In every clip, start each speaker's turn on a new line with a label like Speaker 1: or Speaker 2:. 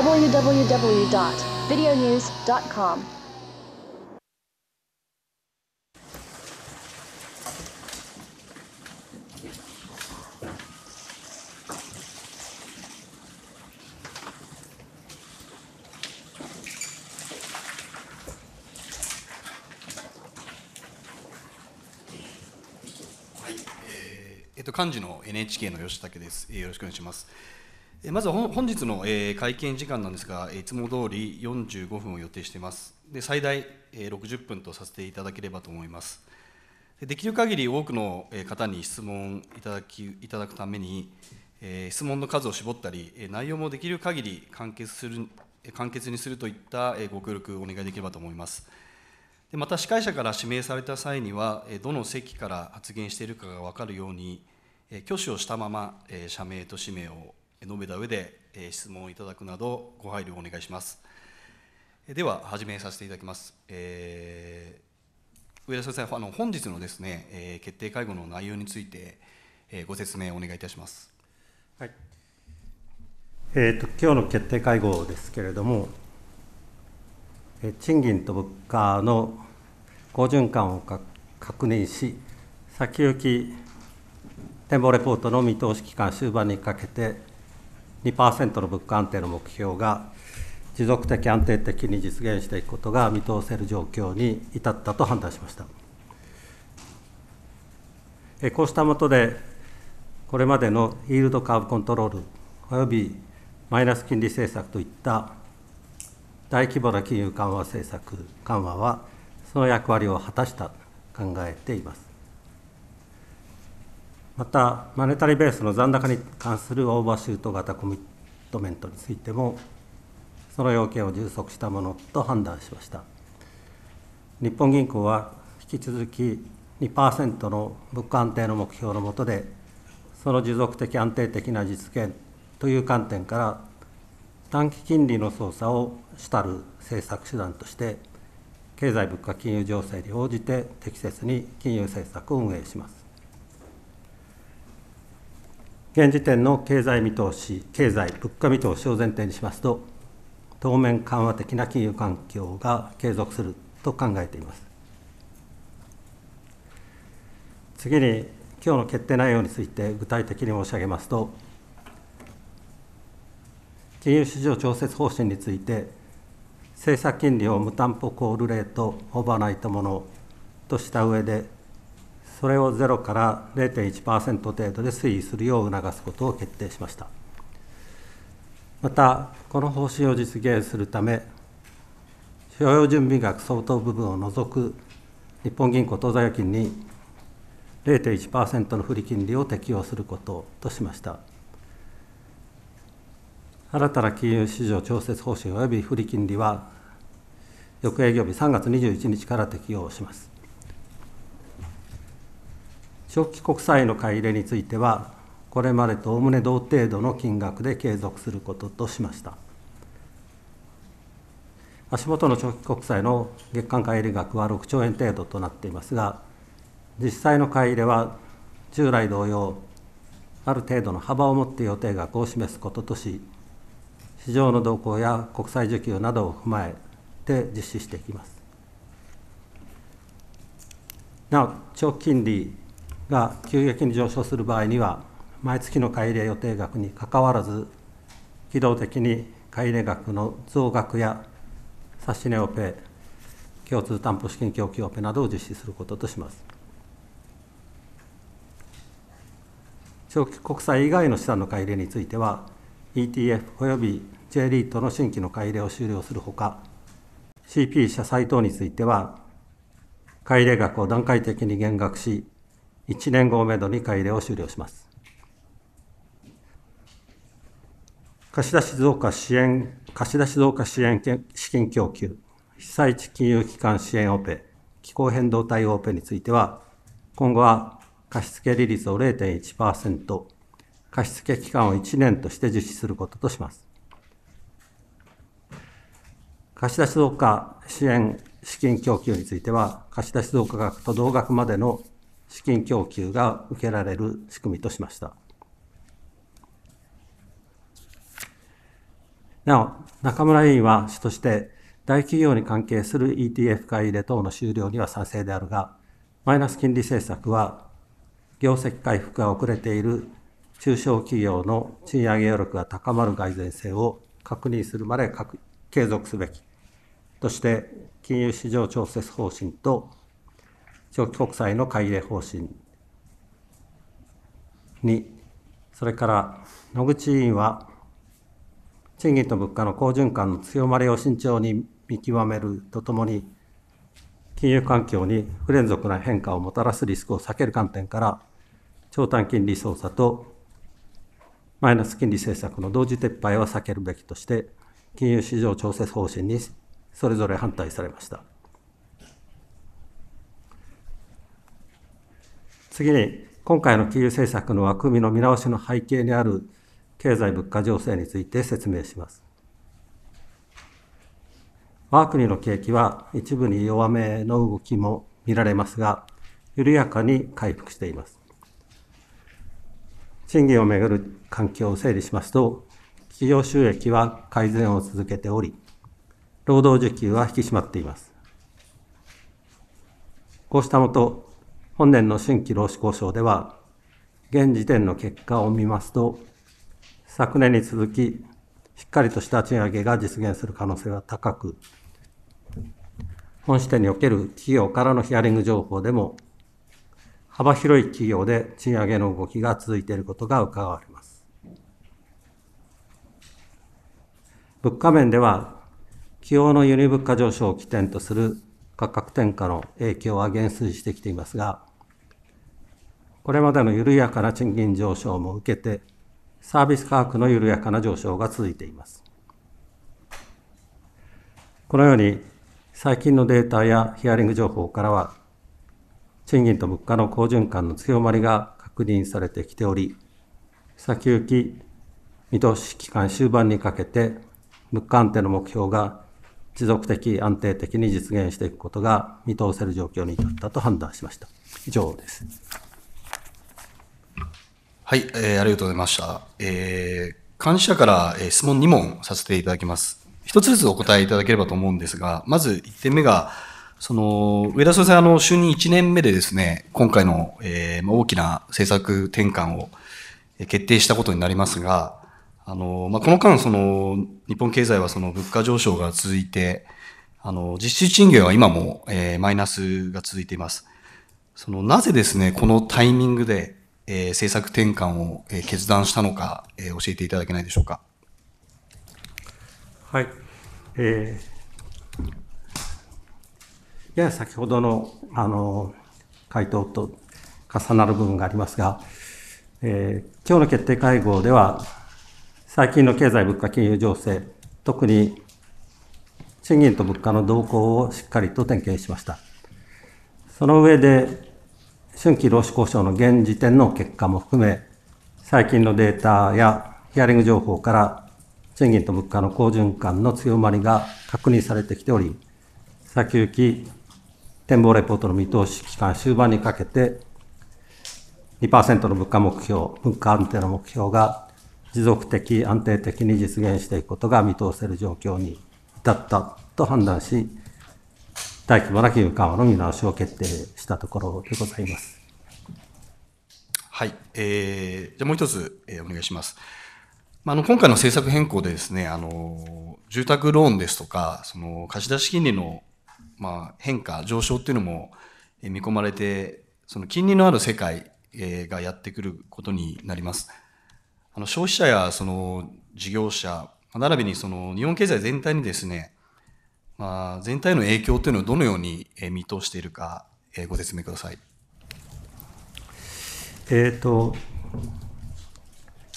Speaker 1: www.videonews.com.
Speaker 2: えっと、幹事の NHK の吉武です、えー、よろしくお願いします。まずは本日の会見時間なんですが、いつも通り45分を予定しています。で最大60分とさせていただければと思います。できる限り多くの方に質問いただきいただくために、質問の数を絞ったり、内容もできる限り簡潔する簡潔にするといったご協力をお願いできればと思います。でまた司会者から指名された際には、どの席から発言しているかが分かるように、挙手をしたまま社名と氏名を述べた上で、え質問をいただくなどご配慮をお願いします。では始めさせていただきます。えー、上田先生、あの本日のですね、えー、決定会合の内容について、えー、ご説明をお願いいたします。はい。
Speaker 3: えっ、ー、と今日の決定会合ですけれども、えー、賃金と物価の好循環をか確認し、先行き展望レポートの見通し期間終盤にかけて2%の物価安定の目標が持続的安定的に実現していくことが見通せる状況に至ったと判断しました。こうしたもとで、これまでのイールドカーブコントロール、およびマイナス金利政策といった大規模な金融緩和政策緩和は、その役割を果たしたと考えています。また、マネタリベースの残高に関するオーバーシュート型コミットメントについても、その要件を充足したものと判断しました。日本銀行は引き続き2%の物価安定の目標の下で、その持続的安定的な実現という観点から、短期金利の操作を主たる政策手段として、経済物価金融情勢に応じて適切に金融政策を運営します。現時点の経済見通し、経済・物価見通しを前提にしますと、当面緩和的な金融環境が継続すると考えています。次に、今日の決定内容について具体的に申し上げますと、金融市場調節方針について、政策金利を無担保コールレート・オーバーナイトものとした上で、それをゼロから0.1%程度で推移するよう促すことを決定しましたまたこの方針を実現するため所要準備額相当部分を除く日本銀行当座預金に0.1%の振利金利を適用することとしました新たな金融市場調節方針及び振利金利は翌営業日3月21日から適用します長期国債の買い入れについては、これまでとおむね同程度の金額で継続することとしました。足元の長期国債の月間買い入れ額は6兆円程度となっていますが、実際の買い入れは従来同様、ある程度の幅を持って予定額を示すこととし、市場の動向や国債需給などを踏まえて実施していきます。なお、長期金利が急激に上昇する場合には、毎月の買入予定額にかかわらず、機動的に買入額の増額や差し値オペ、共通担保資金供給オペなどを実施することとします。長期国債以外の資産の買入については、ETF および J リートの新規の買入を終了するほか、CP 社債等については、買入額を段階的に減額し、1年後をめどに買い入れを終了します。貸出増加支援、貸出増加支援資金供給、被災地金融機関支援オペ、気候変動対応オペについては、今後は貸付利率を0.1%、貸付期間を1年として実施することとします。貸出増加支援資金供給については、貸出増加額と同額までの資金供給が受けられる仕組みとしました。なお、中村委員は主として、大企業に関係する ETF 買い入れ等の終了には賛成であるが、マイナス金利政策は、業績回復が遅れている中小企業の賃上げ余力が高まる蓋然性を確認するまで継続すべきとして、金融市場調節方針と長期国債の改定方針にそれから野口委員は賃金と物価の好循環の強まりを慎重に見極めるとともに金融環境に不連続な変化をもたらすリスクを避ける観点から長短金利操作とマイナス金利政策の同時撤廃は避けるべきとして金融市場調節方針にそれぞれ反対されました。次に、今回の金融政策の枠組みの見直しの背景にある経済物価情勢について説明します。我が国の景気は一部に弱めの動きも見られますが、緩やかに回復しています。賃金をめぐる環境を整理しますと、企業収益は改善を続けており、労働需給は引き締まっています。こうしたもと、本年の新規労使交渉では、現時点の結果を見ますと、昨年に続き、しっかりとした賃上げが実現する可能性は高く、本支店における企業からのヒアリング情報でも、幅広い企業で賃上げの動きが続いていることが伺われます。物価面では、企業の輸入物価上昇を起点とする価格転嫁の影響は減衰してきていますが、これまでの緩やかな賃金上昇も受けて、サービス価格の緩やかな上昇が続いています。このように、最近のデータやヒアリング情報からは、賃金と物価の好循環の強まりが確認されてきており、先行き見通し期間終盤にかけて、物価安定の目標が持続的、安定的に実現していくことが見通せる状況に至ったと判断しました。以上です。
Speaker 2: はい、えー、ありがとうございました。えー、監者から、えー、質問2問させていただきます。一つずつお答えいただければと思うんですが、まず1点目が、その、上田総裁、あの、就任1年目でですね、今回の、えー、大きな政策転換を決定したことになりますが、あの、まあ、この間、その、日本経済はその物価上昇が続いて、あの、実質賃金は今も、えー、マイナスが続いています。その、なぜですね、このタイミングで、えー、政策転換を、えー、決断したのか、えー、教えていただけないでしょうか。
Speaker 3: はい。えー、やや先ほどの、あの、回答と重なる部分がありますが、えー、今日の決定会合では、最近の経済物価金融情勢、特に賃金と物価の動向をしっかりと点検しました。その上で、春季労使交渉の現時点の結果も含め、最近のデータやヒアリング情報から、賃金と物価の好循環の強まりが確認されてきており、先行き展望レポートの見通し期間終盤にかけて、2%の物価目標、物価安定の目標が持続的、安定的に実現していくことが見通せる状況に至ったと判断し、大規模な金融緩和の見直しを決定したところでございます。は
Speaker 2: い。えー、じゃもう一つ、えー、お願いします。まあ、あの、今回の政策変更でですね、あの、住宅ローンですとか、その、貸出金利の、まあ、変化、上昇っていうのも見込まれて、その、金利のある世界がやってくることになります。あの、消費者や、その、事業者、並びにその、日本経済全体にですね、まあ、全体の影響というのをどのように見通しているか、ご説明ください。
Speaker 3: えーと、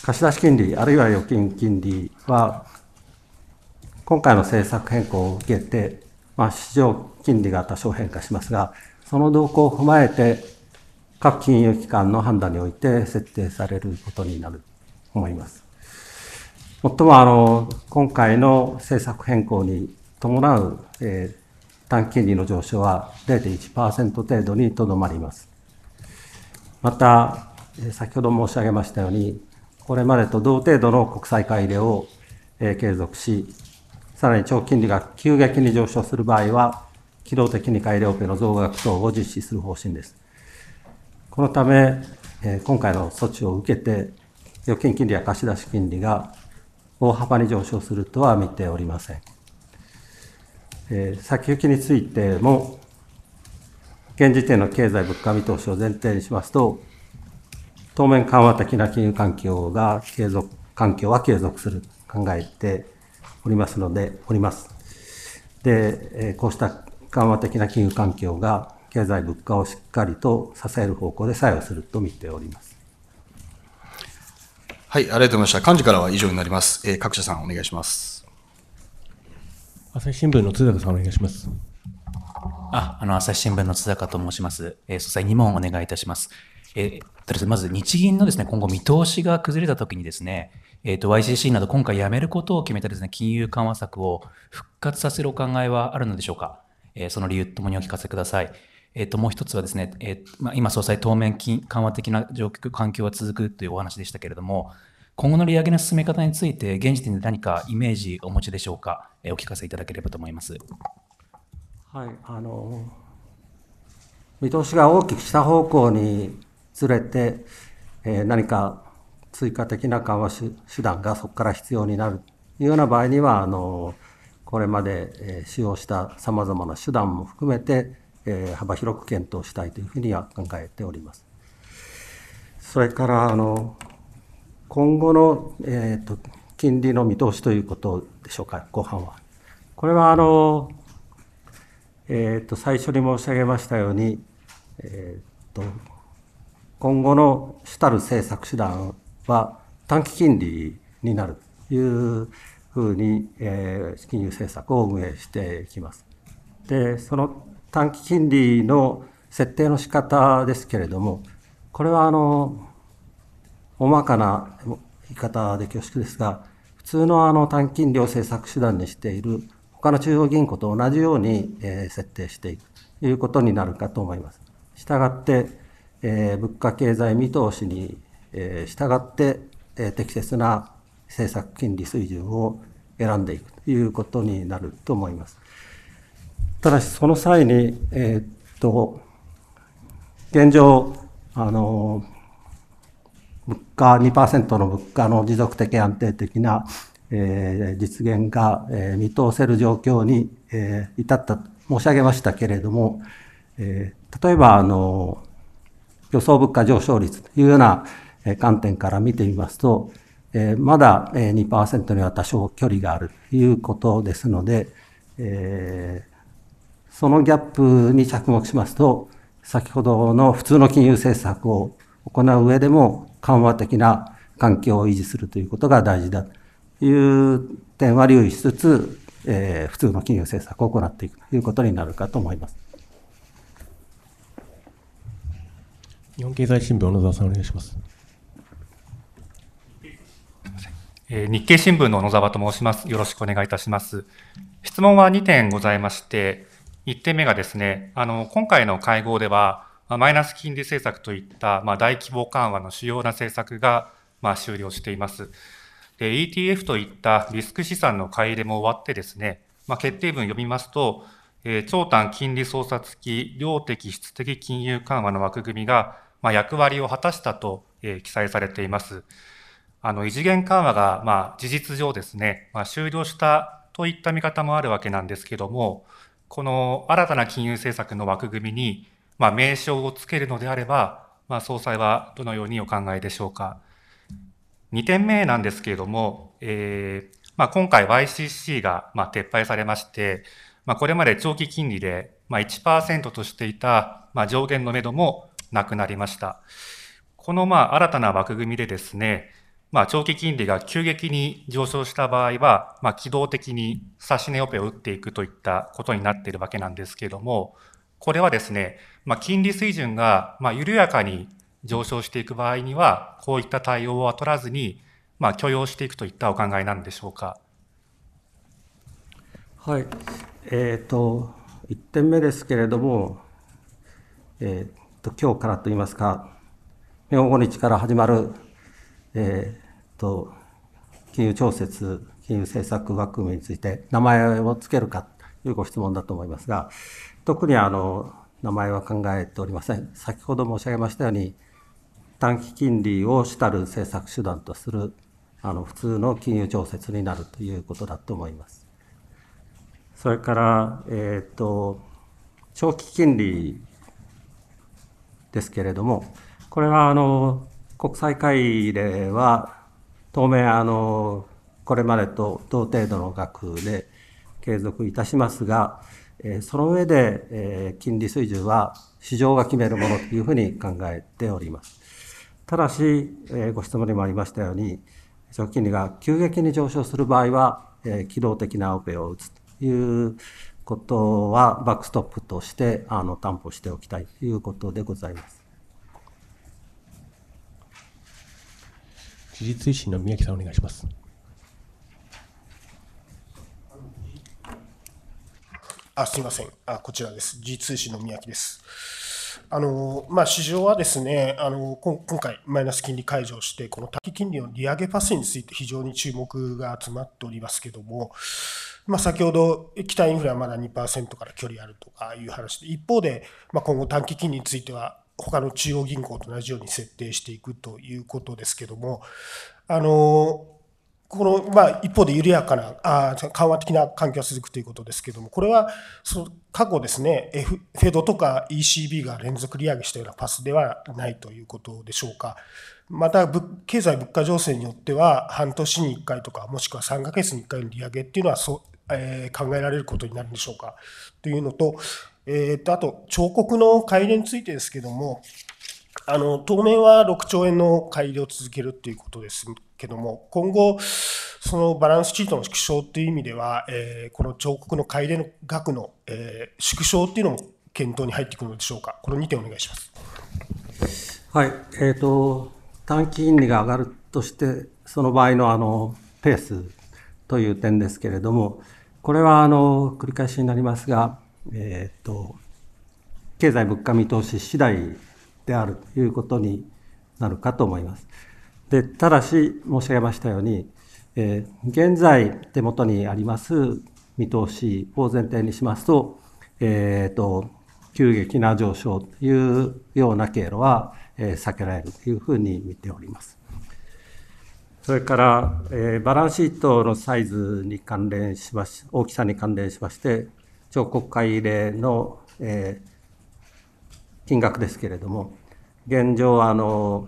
Speaker 3: 貸出金利あるいは預金金利は今回の政策変更を受けて、まあ、市場金利が多少変化しますがその動向を踏まえて各金融機関の判断において設定されることになると思います。もっともあの今回の政策変更に伴う、えー、短期金利の上昇は0.1%程度にとどまります。また、えー、先ほど申し上げましたように、これまでと同程度の国債買い入れを、えー、継続し、さらに長期金利が急激に上昇する場合は、機動的に買い入れオペの増額等を実施する方針です。このため、えー、今回の措置を受けて、預金金利や貸し出し金利が大幅に上昇するとは見ておりません。え先行きについても、現時点の経済物価見通しを前提にしますと、当面緩和的な金融環境が継続、環境は継続する考えておりますので、おります。で、えこうした緩和的な金融環境が経済物価をしっかりと支える方向で作用すると見ております。
Speaker 2: はい、ありがとうございました。幹事からは以上になります。え各社さんお願いしま
Speaker 4: す。朝日新聞の津坂さんお願いします。
Speaker 2: あ、
Speaker 5: あの、朝日新聞の津坂と申します。えー、総裁2問お願いいたします。えー、まず日銀のですね、今後見通しが崩れたときにですね、えっ、ー、と、YCC など今回やめることを決めたですね、金融緩和策を復活させるお考えはあるのでしょうか。えー、その理由ともにお聞かせください。えっ、ー、と、もう一つはですね、えーまあ、今総裁当面緩和的な状況、環境は続くというお話でしたけれども、今後の利上げの進め方について、現時点で何かイメージお持ちでしょうか、えお聞かせいただければと思います。
Speaker 3: はい、あの見通しが大きく下方向にずれて、えー、何か追加的な緩和手段がそこから必要になるというような場合には、あのこれまで、え使用したさまざまな手段も含めて、えー、幅広く検討したいというふうには考えております。それからあの今後の、えーと、金利の見通しということでしょうか、後半は。これはあの、えーと、最初に申し上げましたように、えーと、と今後の主たる政策手段は短期金利になるというふうに、えー、金融政策を運営していきます。でその短期金利の設定の仕方ですけれどもこれはあの大まかな言い方で恐縮ですが、普通のあの短金量政策手段にしている他の中央銀行と同じように、え設定していくということになるかと思います。したがって、え物価経済見通しに、え従って、え適切な政策金利水準を選んでいくということになると思います。ただし、その際に、えー、っと、現状、あの、物価2%の物価の持続的安定的な、えー、実現が、えー、見通せる状況に、えー、至ったと申し上げましたけれども、えー、例えばあの予想物価上昇率というような観点から見てみますと、えー、まだ2%には多少距離があるということですので、えー、そのギャップに着目しますと、先ほどの普通の金融政策を行う上でも緩和的な環境を維持するということが大事だという点は留意しつつ、えー、普通の金融政策を行っていくということになるかと思います。
Speaker 4: 日本経済新聞、小野沢さん、お願いします。
Speaker 6: えー、日経新聞の小野沢と申します。よろしくお願いいたします。質問は2点ございまして、1点目がですね、あの今回の会合では、まあ、マイナス金利政策といった、まあ、大規模緩和の主要な政策が、まあ、終了しています。で、ETF といったリスク資産の買い入れも終わってですね、まあ、決定文を読みますと、えー、長短金利操作付き量的質的金融緩和の枠組みが、まあ、役割を果たしたと、えー、記載されています。あの異次元緩和が、まあ、事実上ですね、まあ、終了したといった見方もあるわけなんですけども、この新たな金融政策の枠組みに、まあ、名称をつけるのであれば、まあ、総裁はどのようにお考えでしょうか。2点目なんですけれども、えーまあ、今回 YCC がまあ撤廃されまして、まあ、これまで長期金利でまあ1%としていたまあ上限のめどもなくなりました。このまあ新たな枠組みでですね、まあ、長期金利が急激に上昇した場合は、まあ、機動的に指し値オペを打っていくといったことになっているわけなんですけれども、これはですね、まあ、金利水準が、まあ、緩やかに上昇していく場合には、こういった対応は取らずに、まあ、許容していくといったお考えなんでしょうか。
Speaker 3: はい。えっ、ー、と、1点目ですけれども、えっ、ー、と、今日からといいますか、明日から始まる、えっ、ー、と、金融調節、金融政策枠組みについて名前を付けるかというご質問だと思いますが、特にあの名前は考えておりません。先ほど申し上げましたように短期金利を主たる政策手段とするあの普通の金融調節になるということだと思います。それから、えーと、と長期金利ですけれども、これはあの国際会では当面あのこれまでと同程度の額で継続いたしますが、えその上で、え金利水準は市場が決めるものというふうに考えております。ただし、えご質問にもありましたように、長期金利が急激に上昇する場合は、え機動的なオペを打つということは、バックストップとしてあの担保しておきたいということでございます。
Speaker 4: 時事維新の宮城さん、お願いします。
Speaker 7: あすみませんあ、こちらです、G 通信の宮城です。あのまあ、市場はですねあの今回、マイナス金利解除して、この短期金利の利上げパスについて非常に注目が集まっておりますけれども、まあ、先ほど、北インフレはまだ2%から距離あるとかいう話で、一方で、まあ、今後、短期金利については、他の中央銀行と同じように設定していくということですけども、あのこの、まあ、一方で緩やかな、あ緩和的な環境が続くということですけれども、これは、そ過去ですね、F、フェドとか ECB が連続利上げしたようなパスではないということでしょうか。また、経済物価情勢によっては、半年に1回とか、もしくは3ヶ月に1回の利上げっていうのはそう、えー、考えられることになるんでしょうか。というのと、えー、とあと、彫刻の改善についてですけども、あの当面は6兆円の改良を続けるということですけども、今後、そのバランスシートの縮小という意味では、えー、この彫刻の買い入れの額の、えー、縮小というのも検討に入ってくるのでしょうか、この2点お願いします。はい、えーと、
Speaker 3: 短期金利が上がるとして、その場合のあのペースという点ですけれども、これはあの繰り返しになりますが、えーと、経済物価見通し次第であるということになるかと思います。でただし申し上げましたように、えー、現在手元にあります見通しを前提にしますと,、えーと、急激な上昇というような経路は、えー、避けられるというふうに見ております。それから、えー、バランスシートのサイズに関連しまし大きさに関連しまして彫刻会例の、えー、金額ですけれども、現状あの、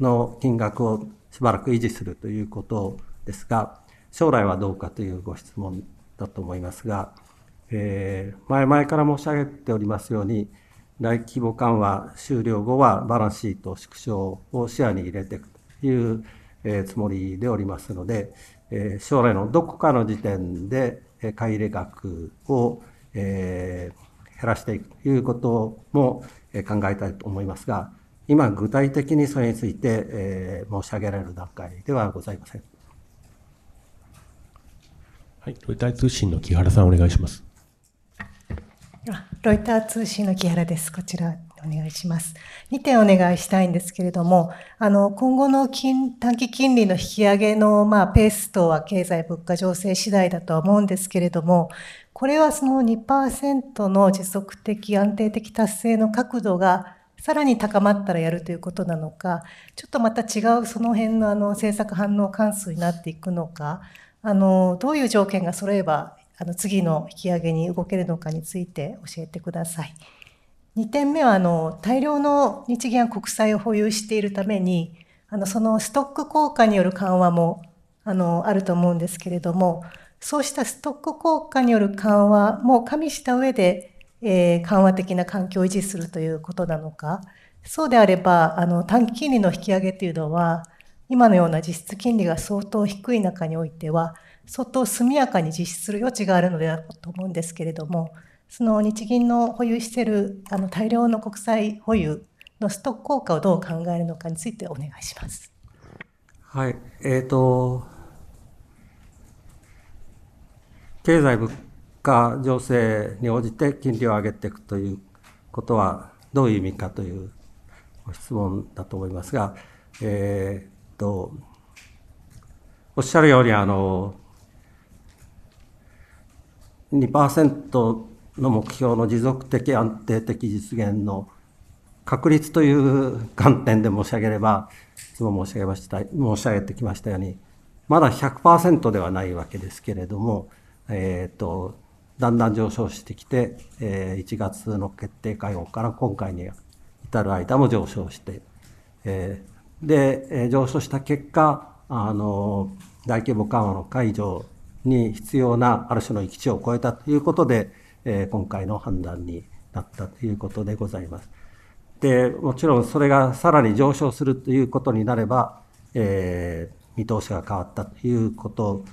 Speaker 3: の金額をしばらく維持するということですが、将来はどうかというご質問だと思いますが、えー、前々から申し上げておりますように、大規模緩和終了後はバランスシート縮小を視野に入れていくという、えー、つもりでおりますので、えー、将来のどこかの時点で、えー、買い入れ額を、えー、減らしていくということも考えたいと思いますが、今、具体的にそれについて、え申し上げられる段階ではございません。
Speaker 4: はい、ロイター通信の木原さん、お願いします。
Speaker 1: ロイター通信の木原です。こちらお願いします。2点お願いしたいんですけれども、あの、今後の金短期金利の引き上げの、まあ、ペースとは経済物価情勢次第だとは思うんですけれども、これはその2%の持続的安定的達成の角度がさらに高まったらやるということなのか、ちょっとまた違うその辺のあの政策反応関数になっていくのか、あのどういう条件が揃えばあの次の引き上げに動けるのかについて教えてください。2点目はあの大量の日銀は国債を保有しているためにあのそのストック効果による緩和もあのあると思うんですけれどもそうしたストック効果による緩和も加味した上で、えー、緩和的な環境を維持するということなのか、そうであれば、あの短期金利の引き上げというのは、今のような実質金利が相当低い中においては、相当速やかに実施する余地があるのではと思うんですけれども、その日銀の保有しているあの大量の国債保有のストック効果をどう考えるのかについてお願いします。
Speaker 3: はい、えっ、ー、と経済物価情勢に応じて金利を上げていくということはどういう意味かというご質問だと思いますが、えー、とおっしゃるようにあの2%の目標の持続的安定的実現の確率という観点で申し上げれば、いつも申し上げました、申し上げてきましたように、まだ100%ではないわけですけれども、えっ、ー、と、だんだん上昇してきて、えー、1月の決定会合から今回に至る間も上昇して、えー、で、えー、上昇した結果、あの、大規模緩和の解除に必要なある種の域値を超えたということで、えー、今回の判断になったということでございます。で、もちろんそれがさらに上昇するということになれば、えー、見通しが変わったということ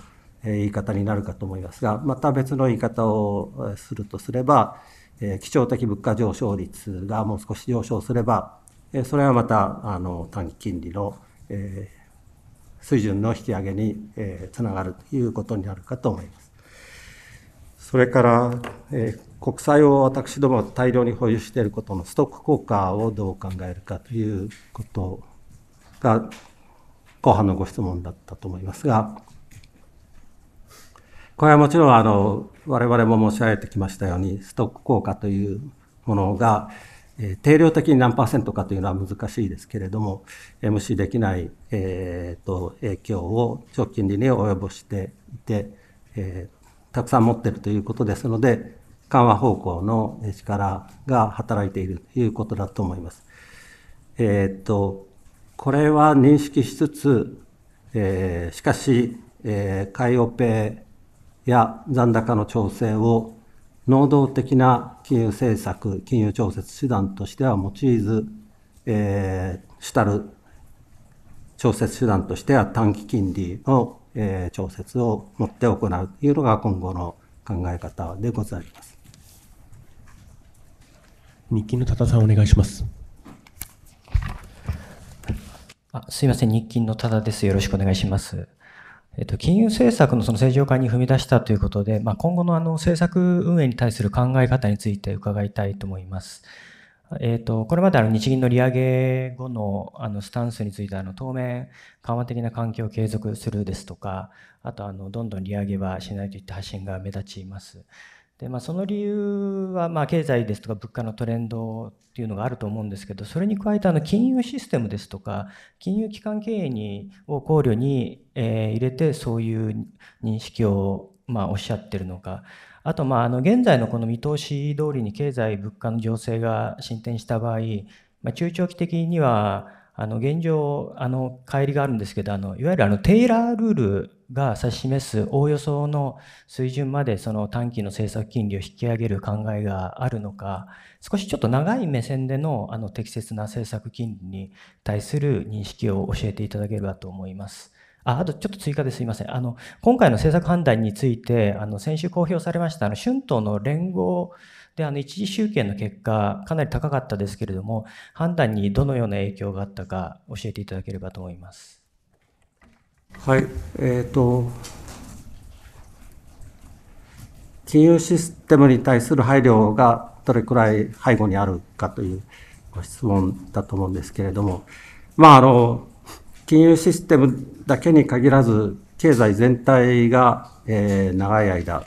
Speaker 3: 言い方になるかと思いますが、また別の言い方をするとすれば、基調的物価上昇率がもう少し上昇すれば、それはまたあの短期金利の水準の引き上げにつながるということになるかと思います。それから、国債を私ども大量に保有していることのストック効果をどう考えるかということが後半のご質問だったと思いますが、これはもちろんあの我々も申し上げてきましたようにストック効果というものが、えー、定量的に何パーセントかというのは難しいですけれども、え無視できない、えーと、影響を長期金利に及ぼしていて、えー、たくさん持っているということですので緩和方向の力が働いているということだと思います。えーと、これは認識しつつ、えー、しかし、えー、海洋ペや残高の調整を能動的な金融政策、金融調節手段としては用いず、えー、主たる調節手段としては短期金利の、えー、調節をもって行うというのが今後の考え方でございます。
Speaker 4: 日記の多田さんお願いします。
Speaker 3: あ
Speaker 8: すいません、日記の多田です。よろしくお願いします。えっと、金融政策のその正常化に踏み出したということで、まあ、今後のあの政策運営に対する考え方について伺いたいと思います。えっと、これまであの日銀の利上げ後のあのスタンスについてあの当面緩和的な環境を継続するですとかあとあのどんどん利上げはしないといった発信が目立ちます。でまあ、その理由はまあ経済ですとか物価のトレンドっていうのがあると思うんですけどそれに加えてあの金融システムですとか金融機関経営にを考慮に、えー、入れてそういう認識をまあおっしゃってるのかあとまああの現在のこの見通し通りに経済物価の情勢が進展した場合、まあ、中長期的にはあの現状あの帰りがあるんですけどあのいわゆるあのテイラールールが指し示すおおよその水準までその短期の政策金利を引き上げる考えがあるのか少しちょっと長い目線でのあの適切な政策金利に対する認識を教えていただければと思います。ああとちょっと追加ですいません。あの今回の政策判断についてあの先週公表されましたあの春闘の連合で、あの、一次集計の結果、かなり高かったですけれども、判断にどのような影響があったか、教えていただければと思います。
Speaker 3: はい、えっ、ー、と、金融システムに対する配慮がどれくらい背後にあるかというご質問だと思うんですけれども、まあ、あの、金融システムだけに限らず、経済全体が、えー、長い間、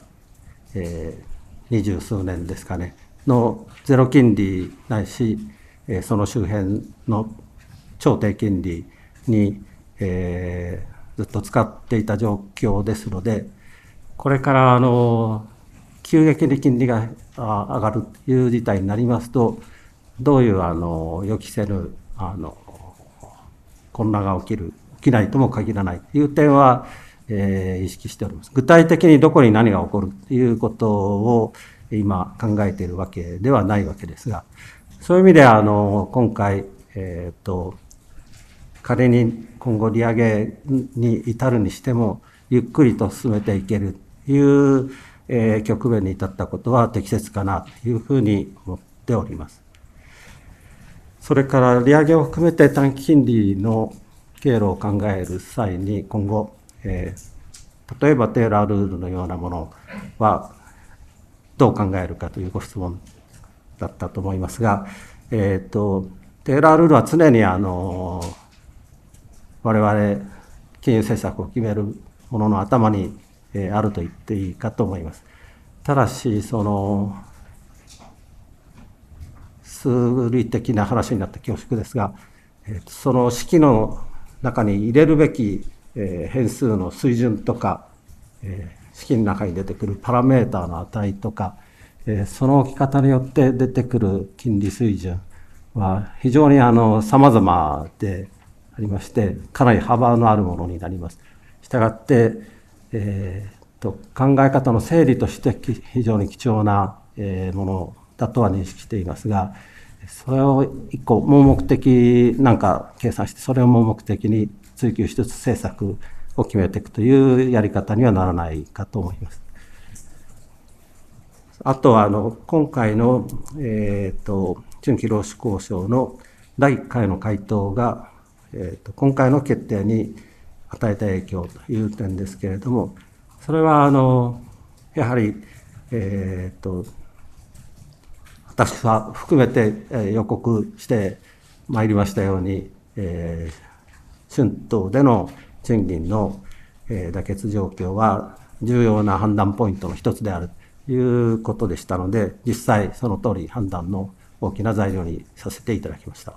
Speaker 3: え二十数年ですかねのゼロ金利ないし、えその周辺の超低金利に、えー、ずっと使っていた状況ですのでこれからあの急激に金利が上がるという事態になりますとどういうあの予期せぬあの混乱が起きる起きないとも限らないという点はえー、意識しております。具体的にどこに何が起こるということを今考えているわけではないわけですが、そういう意味であの今回、えっ、ー、と仮に今後利上げに至るにしてもゆっくりと進めていけるという、えー、局面に至ったことは適切かなというふうに思っております。それから利上げを含めて短期金利の経路を考える際に今後えー、例えばテーラールールのようなものはどう考えるかというご質問だったと思いますが、えーと、テーラールールは常にあの我々金融政策を決めるものの頭に、えー、あると言っていいかと思います。ただしその数理的な話になって恐縮ですが、えーと、その式の中に入れるべきえー、変数の水準とか、えー、式の中に出てくるパラメータの値とか、えー、その置き方によって出てくる金利水準は非常にあの様々でありまして、かなり幅のあるものになります。したがって、えーと、と考え方の整理として非常に貴重な、えものだとは認識していますが、それを一個盲目的なんか計算して、それを盲目的に追求しつつ政策を決めていくというやり方にはならないかと思います。あとは、あの、今回の、えっ、ー、と、中期労使交渉の第1回の回答が、えっ、ー、と、今回の決定に与えた影響という点ですけれども、それは、あの、やはり、えっ、ー、と、私は含めて予告してまいりましたように、えー、春闘での賃金の、え妥結状況は重要な判断ポイントの一つであるということでしたので、実際その通り判断の大きな材料にさせていただきました。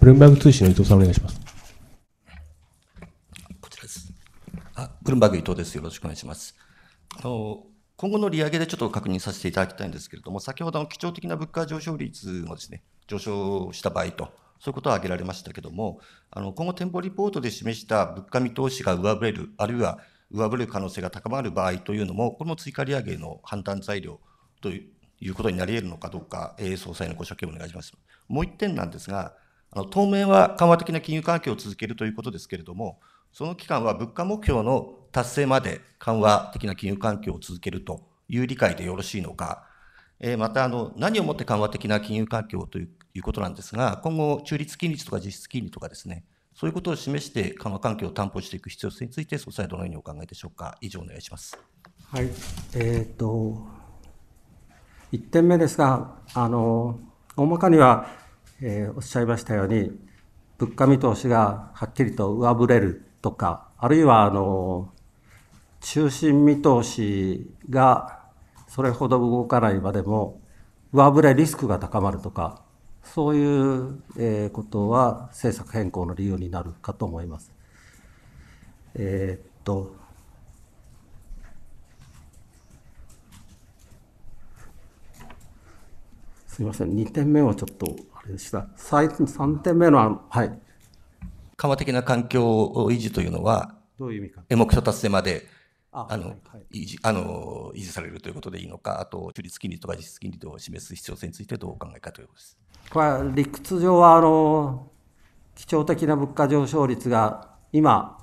Speaker 4: ブルンバーグ通信の伊藤さんお願いします。
Speaker 9: こちらです。あ、ブルンバーグ伊藤です。よろしくお願いします。あの今後の利上げでちょっと確認させていただきたいんですけれども、先ほどの基調的な物価上昇率もですね、上昇した場合とそういうことは挙げられましたけども、あの今後展望リポートで示した物価見通しが上振れる、あるいは上振れる可能性が高まる場合というのも、これも追加利上げの判断材料ということになり得るのかどうか、総裁のご所見をお願いします。もう1点なんですが、あの当面は緩和的な金融環境を続けるということですけれども、その期間は物価目標の達成まで緩和的な金融環境を続けるという理解でよろしいのか、えまたあの何をもって緩和的な金融環境といういうことなんですが、今後、中立金利とか実質金利とかですね、そういうことを示して緩和環境を担保していく必要性について、総裁どのようにお考えでしょうか。以上お願いします。
Speaker 3: はい、えっ、ー、と、1点目ですが、あの、大まかには、えー、おっしゃいましたように、物価見通しがはっきりと上振れるとか、あるいは、あの、中心見通しがそれほど動かないまでも、上振れリスクが高まるとか、そういうことは政策変更の理由になるかと思います。えー、っと、すみません、2点目はちょっとあれでした。3点目の、はい。緩和的な環境維持というのは、どういう意味か。目標達成
Speaker 9: まであの、維持、あの、維持されるということでいいのか、あと、中立金利とか実質金利を示す必要性についてどうお考えかということです。
Speaker 3: これは理屈上は、あの、基調的な物価上昇率が今、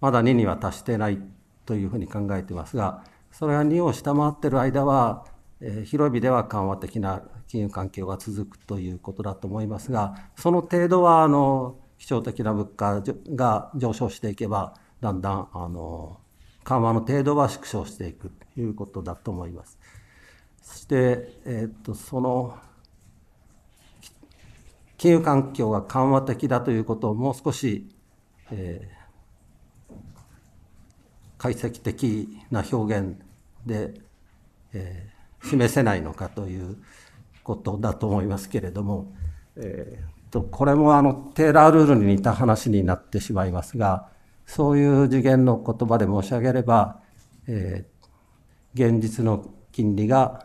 Speaker 3: まだ2には達してないというふうに考えてますが、それが2を下回っている間は、えー、広い意味では緩和的な金融環境が続くということだと思いますが、その程度は、あの、基調的な物価が上昇していけば、だんだん、あの、緩和の程度は縮小していくということだと思います。そして、えっとその金融環境が緩和的だということをもう少し、えー、解析的な表現で、えー、示せないのかということだと思いますけれども、えー、とこれもあのテーラールールに似た話になってしまいますが、そういう次元の言葉で申し上げれば、えー、現実の金利が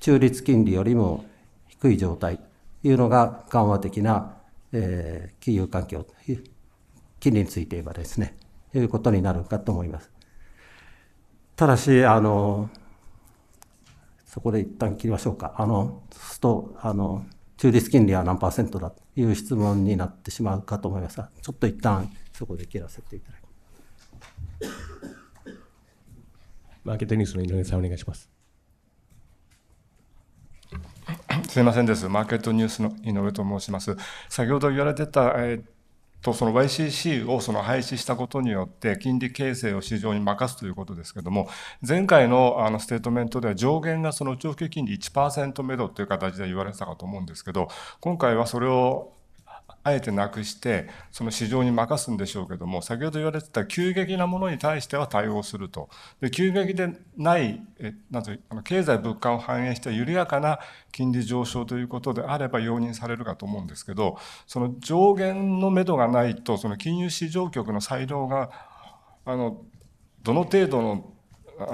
Speaker 3: 中立金利よりも低い状態というのが緩和的な、えー、金融環境、金利について言えばですね、ということになるかと思います。ただし、あの、そこで一旦切りましょうか。あの、そうすると、あの、中立金利は何パーセントだという質問になってしまうかと思いますが、ちょっと一旦そこで切らせていただきます。
Speaker 4: マーケットニュースの井上さん、お願いします。
Speaker 10: すみませんです。マーケットニュースの井上と申します。先ほど言われてた、えーとその YCC をその廃止したことによって金利形成を市場に任すということですけれども前回のあのステートメントでは上限がその長期金利1%目処という形で言われてたかと思うんですけど今回はそれをあえてなくして、その市場に任すんでしょうけども、先ほど言われてた急激なものに対しては対応すると。で急激でない、えなんてあの経済物価を反映した緩やかな金利上昇ということであれば容認されるかと思うんですけど、その上限のめどがないと、その金融市場局の裁量が、あのどの程度の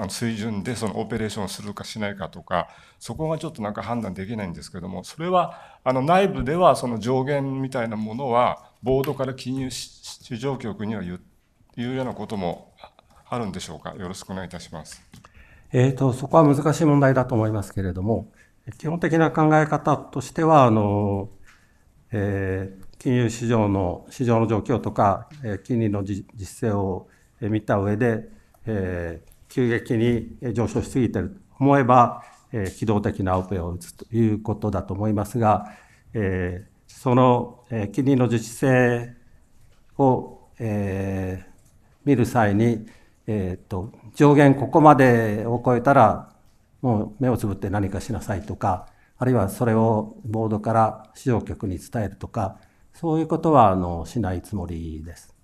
Speaker 10: 水準でそのオペレーションをするかしないかとかそこがちょっとなんか判断できないんですけどもそれはあの内部ではその上限みたいなものはボードから金融市場局には言うようなこともあるんでしょうかよろしくお願いいたします。
Speaker 3: えーと、とそこは難しい問題だと思いますけれども基本的な考え方としてはあの、えー、金融市場の市場の状況とか、えー、金利の実勢を見た上で、えー、急激に上昇しすぎていると思えば、え機動的なオペを打つということだと思いますが、えその、え金利の自主性を、え見る際に、えーと上限ここまでを超えたらもう目をつぶって何かしなさいとかあるいはそれをボードから市場局に伝えるとかそういうことはあのしないつもりです。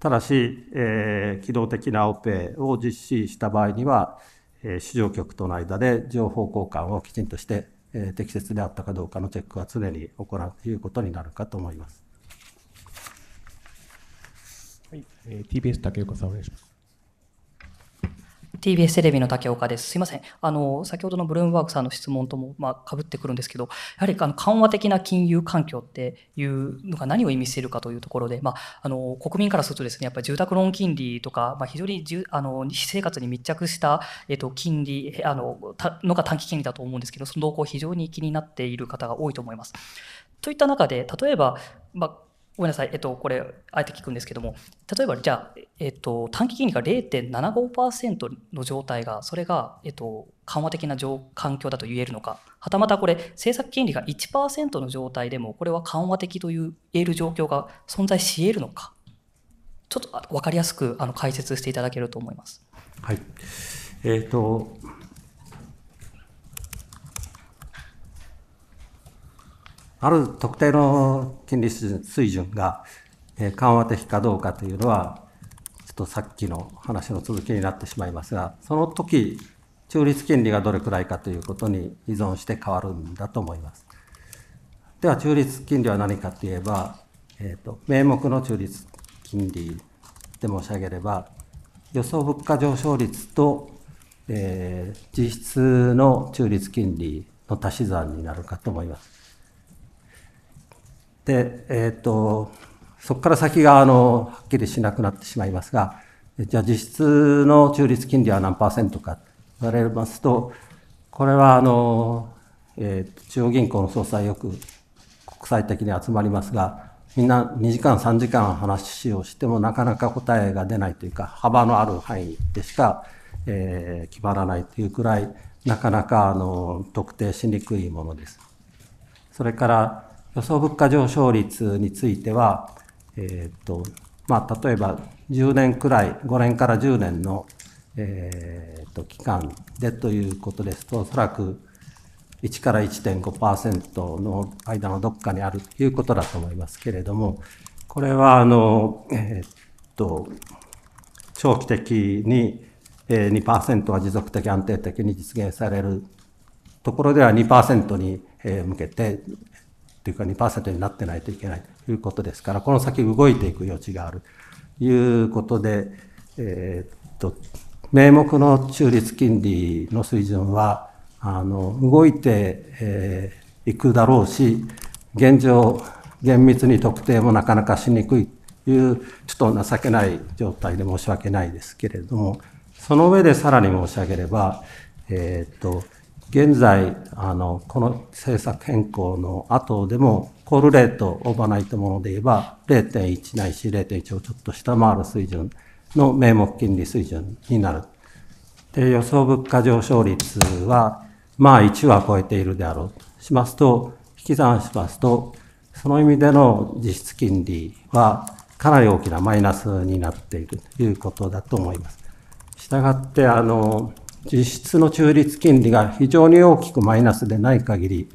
Speaker 3: ただし、えー、機動的なオペを実施した場合には、えー、市場局との間で情報交換をきちんとして、えー、適切であったかどうかのチェックは常に行うということになるかと思います。
Speaker 4: はい、えー、TBS 竹岡さんお願いします。
Speaker 11: TBS テレビの竹岡です。すいません。あの、先ほどのブルームバーグさんの質問とも、まあ、ぶってくるんですけど、やはりあの緩和的な金融環境っていうのが何を意味しているかというところで、まあ、あの、国民からするとですね、やっぱり住宅ローン金利とか、まあ、非常にじゅあの、私生活に密着した、えっと、金利、あの、たのが短期金利だと思うんですけど、その動向非常に気になっている方が多いと思います。といった中で、例えば、まあ、ごめんなさい、えっと、これ、あえて聞くんですけども、例えばじゃあ、えっと、短期金利が0.75%の状態が、それが、えっと、緩和的な環境だと言えるのか、はたまたこれ、政策金利が1%の状態でも、これは緩和的と言える状況が存在し得るのか、ちょっと分かりやすくあの解説していただけると思います。
Speaker 3: はいえーとある特定の金利水準が緩和的かどうかというのは、ちょっとさっきの話の続きになってしまいますが、その時、中立金利がどれくらいかということに依存して変わるんだと思います。では、中立金利は何かといえば、えーと、名目の中立金利で申し上げれば、予想物価上昇率と、えー、実質の中立金利の足し算になるかと思います。で、えっ、ー、と、そこから先が、あの、はっきりしなくなってしまいますが、じゃあ実質の中立金利は何パーセントかと言われますと、これは、あの、えー、中央銀行の総裁よく国際的に集まりますが、みんな2時間、3時間話をしてもなかなか答えが出ないというか、幅のある範囲でしか、えー、決まらないというくらい、なかなかあの特定しにくいものです。それから、予想物価上昇率については、えっ、と、まあ、例えば10年くらい、5年から10年の、えっ、と、期間でということですと、おそらく1から1.5%の間のどっかにあるということだと思いますけれども、これは、あの、えっ、と、長期的に2%は持続的安定的に実現されるところでは2%に向けてというか2%になってないといけないということですから、この先動いていく余地があるということで、えー、っと、名目の中立金利の水準は、あの、動いて、えー、いくだろうし、現状、厳密に特定もなかなかしにくいという、ちょっと情けない状態で申し訳ないですけれども、その上でさらに申し上げれば、えー、っと、現在、あの、この政策変更の後でも、コールレート、オーバーナイトもので言えば、0.1ないし0.1をちょっと下回る水準の名目金利水準になる。で、予想物価上昇率は、まあ1は超えているであろうとしますと、引き算しますと、その意味での実質金利はかなり大きなマイナスになっているということだと思います。したがって、あの、実質の中立金利が非常に大きくマイナスでない限り、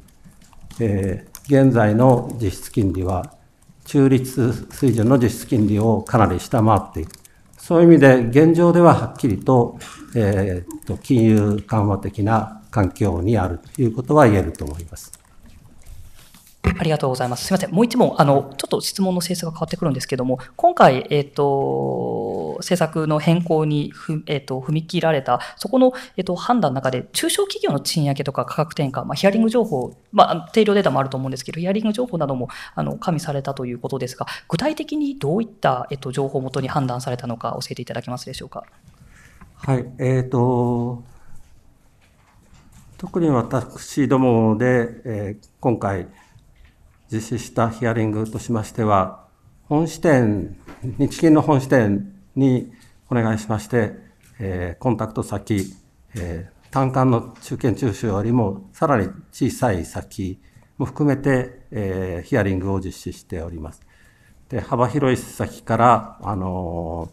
Speaker 3: えー、現在の実質金利は中立水準の実質金利をかなり下回っている。そういう意味で現状でははっきりと,、えー、と金融緩和的な環境にあるということは
Speaker 4: 言えると思います。
Speaker 11: ありがとうございます。すみません。もう一問、あの、ちょっと質問の性質が変わってくるんですけども、今回、えっ、ー、と、政策の変更にふ、えっ、ー、と、踏み切られた、そこの、えっ、ー、と、判断の中で、中小企業の賃上げとか価格転嫁、まあ、ヒアリング情報、まあ、定量データもあると思うんですけど、ヒアリング情報なども、あの、加味されたということですが、具体的にどういった、えっと、情報をもとに判断されたのか、教えていただけますでしょうか。
Speaker 3: はい、えっ、と、特に私どもで、え今回、実施したヒアリングとしましては、本支店、日銀の本支店にお願いしまして、えー、コンタクト先、えー、単管の中堅中小よりもさらに小さい先も含めて、えー、ヒアリングを実施しております。で幅広い先から、あの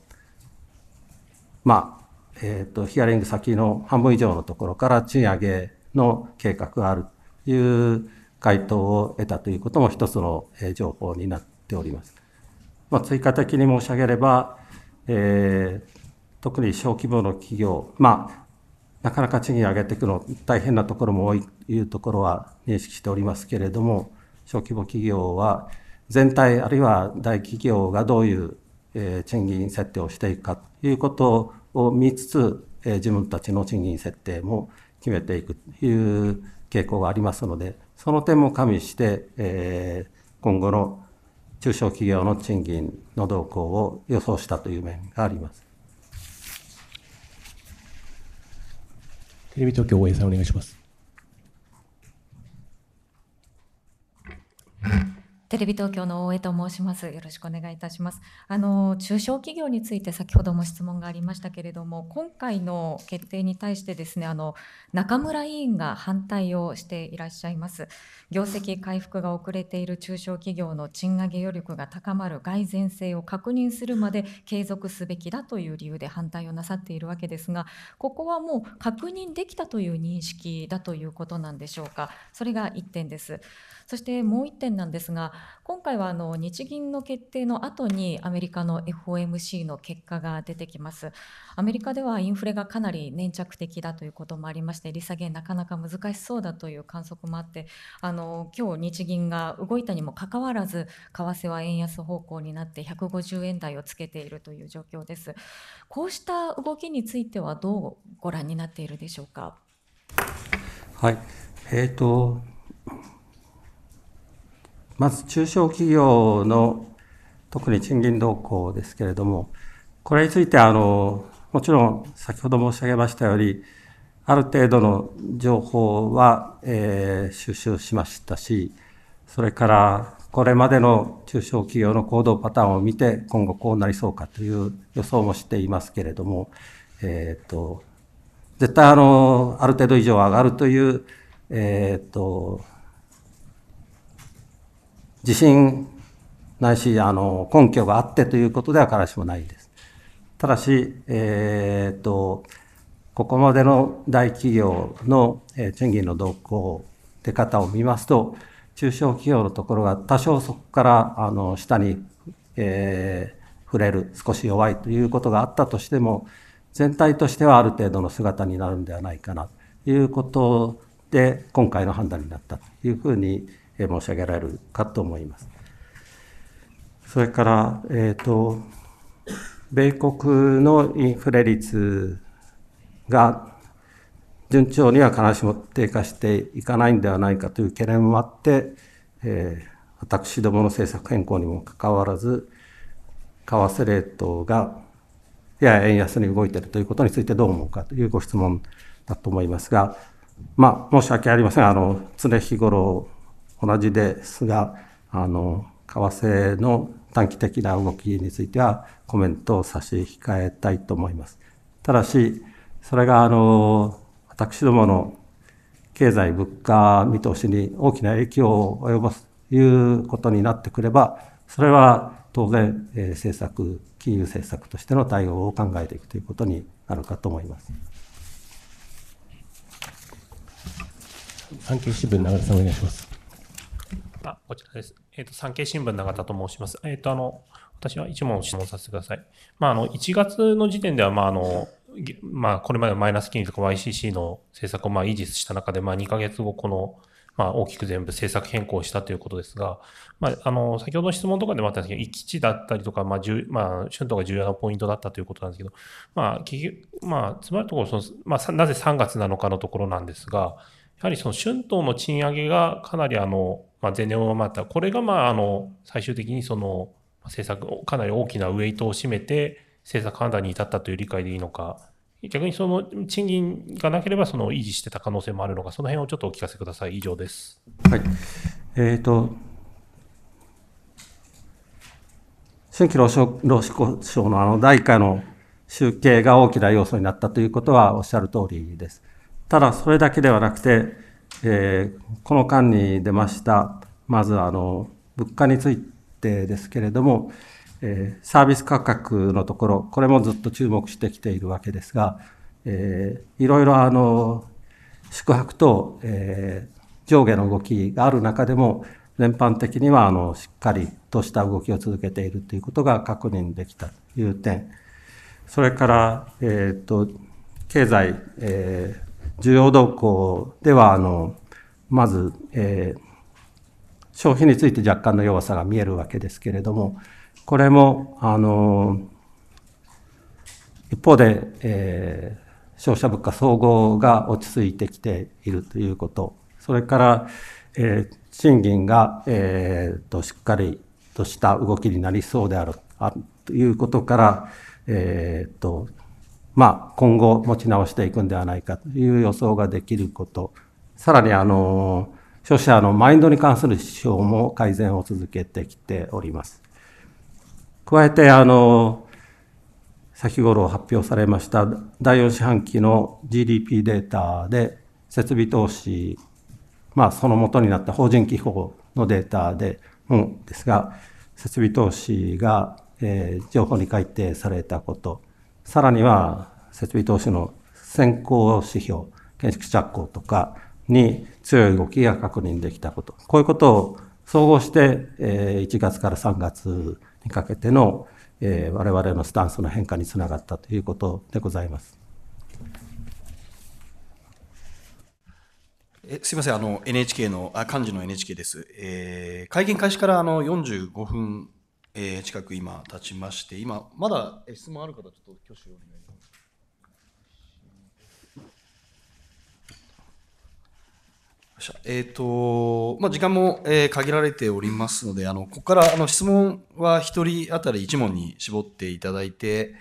Speaker 3: まあ、えーと、とヒアリング先の半分以上のところから賃上げの計画があるという回答を得たということも一つの情報になっております。まあ、追加的に申し上げれば、えー、特に小規模の企業、まあ、なかなか賃金上げていくの大変なところも多いというところは認識しておりますけれども、小規模企業は全体あるいは大企業がどういう賃金設定をしていくかということを見つつ、自分たちの賃金設定も決めていくという傾向がありますので、その点も加味して、えー、今後の中小企業の賃金の動向を予想したという面があります。
Speaker 4: テレビ東京応援さんお願いします。
Speaker 12: テレビ東京の大江と申します。よろしくお願いいたします。あの中小企業について先ほども質問がありましたけれども、今回の決定に対してですね、あの中村委員が反対をしていらっしゃいます。業績回復が遅れている中小企業の賃上げ余力が高まる蓋然性を確認するまで継続すべきだという理由で反対をなさっているわけですが、ここはもう確認できたという認識だということなんでしょうか。それが1点です。そしてもう1点なんですが。今回はあの日銀の決定の後にアメリカの FOMC の結果が出てきます。アメリカではインフレがかなり粘着的だということもありまして、利下げなかなか難しそうだという観測もあって、あの今日日銀が動いたにもかかわらず、為替は円安方向になって150円台をつけているという状況です。こうした動きについてはどうご覧になっているでしょうか。
Speaker 3: はい、えーと、とまず中小企業の特に賃金動向ですけれども、これについてあの、もちろん先ほど申し上げましたより、ある程度の情報は、えー、収集しましたし、それからこれまでの中小企業の行動パターンを見て、今後こうなりそうかという予想もしていますけれども、えーと、絶対あのある程度以上上がるという、えーと自信ないしあの根拠があってということではからしもないです。ただし、えー、っとここまでの大企業の賃金の動向出方を見ますと中小企業のところが多少そこからあの下に、えー、触れる少し弱いということがあったとしても全体としてはある程度の姿になるんではないかなということで今回の判断になったというふうに申し上げられるかと思います。それから、えっ、ー、と、米国のインフレ率が順調には必ずしも低下していかないんではないかという懸念もあって、えー、私どもの政策変更にもかかわらず、為替レートがやや円安に動いているということについてどう思うかというご質問だと思いますが、まあ、申し訳ありません。あの、常日頃、同じですが、あの、為替の短期的な動きについてはコメントを差し控えたいと思います。ただし、それがあの、私どもの経済物価見通しに大きな影響を及ぼすということになってくれば、それは当然、え政策、金融政策としての対応を考えていくということになるか
Speaker 4: と思います。産経新聞、長田さんお願いします。
Speaker 6: あ、こちらです。えっ、ー、と、産経新聞永田と申します。えっ、ー、と、あの、私は一問質問させてください。まあ、あの、1月の時点では、まあ、あの、まあ、これまでマイナス金利とか YCC の政策をまあ維持した中で、まあ、2か月後、この、まあ、大きく全部政策変更したということですが、まあ、あの、先ほどの質問とかでもあったんですけど、一き地だったりとか、まあ、重まあ、春闘が重要なポイントだったということなんですけど、まあ、まあ、つまりところ、その、まあ、なぜ3月なのかのところなんですが、はりその春闘の賃上げがかなりあの、まあ、前年を上回った、これがまああの最終的にその政策、かなり大きなウエイトを占めて、政策判断に至ったという理解でいいのか、逆にその賃金がなければその維持してた可能性もあるのか、その辺をちょっとお聞かせください、以上です。
Speaker 3: はいえーと、と規労使労使交渉のあの第1回の集計が大きな要素になったということはおっしゃる通りです。ただそれだけではなくて、えー、この間に出ましたまずあの物価についてですけれども、えー、サービス価格のところこれもずっと注目してきているわけですが、えー、いろいろあの宿泊と、えー、上下の動きがある中でも全般的にはあのしっかりとした動きを続けているということが確認できたという点それから、えーと、経済、えー、需要動向では、あの、まず、えー、消費について若干の弱さが見えるわけですけれども、これも、あの、一方で、えー、消費者物価総合が落ち着いてきているということ、それから、えー、賃金が、えーと、しっかりとした動きになりそうであるあということから、えーとまあ、今後持ち直していくんではないかという予想ができること、さらにあの消費者のマインドに関する指標も改善を続けてきております。加えてあの先頃発表されました第4四半期の GDP データで設備投資、まあ、その元になった法人規法のデータでもですが設備投資が、えー、情報に改定されたことさらには設備投資の先行指標、建築着工とかに強い動きが確認できたこと。こういうことを総合して、え1月から3月にかけての、え我々のスタンスの変化につながったということでございます。
Speaker 2: えすみません、あの NHK のあ、幹事の NHK です。えー、会見開始からあの45分えー、近く今立ちまして、今、まだ質問ある方、ちょっと挙手をお願いします。えーとまあ、時間も、えー、限られておりますので、あのここからあの質問は一人当たり一問に絞っていただいて、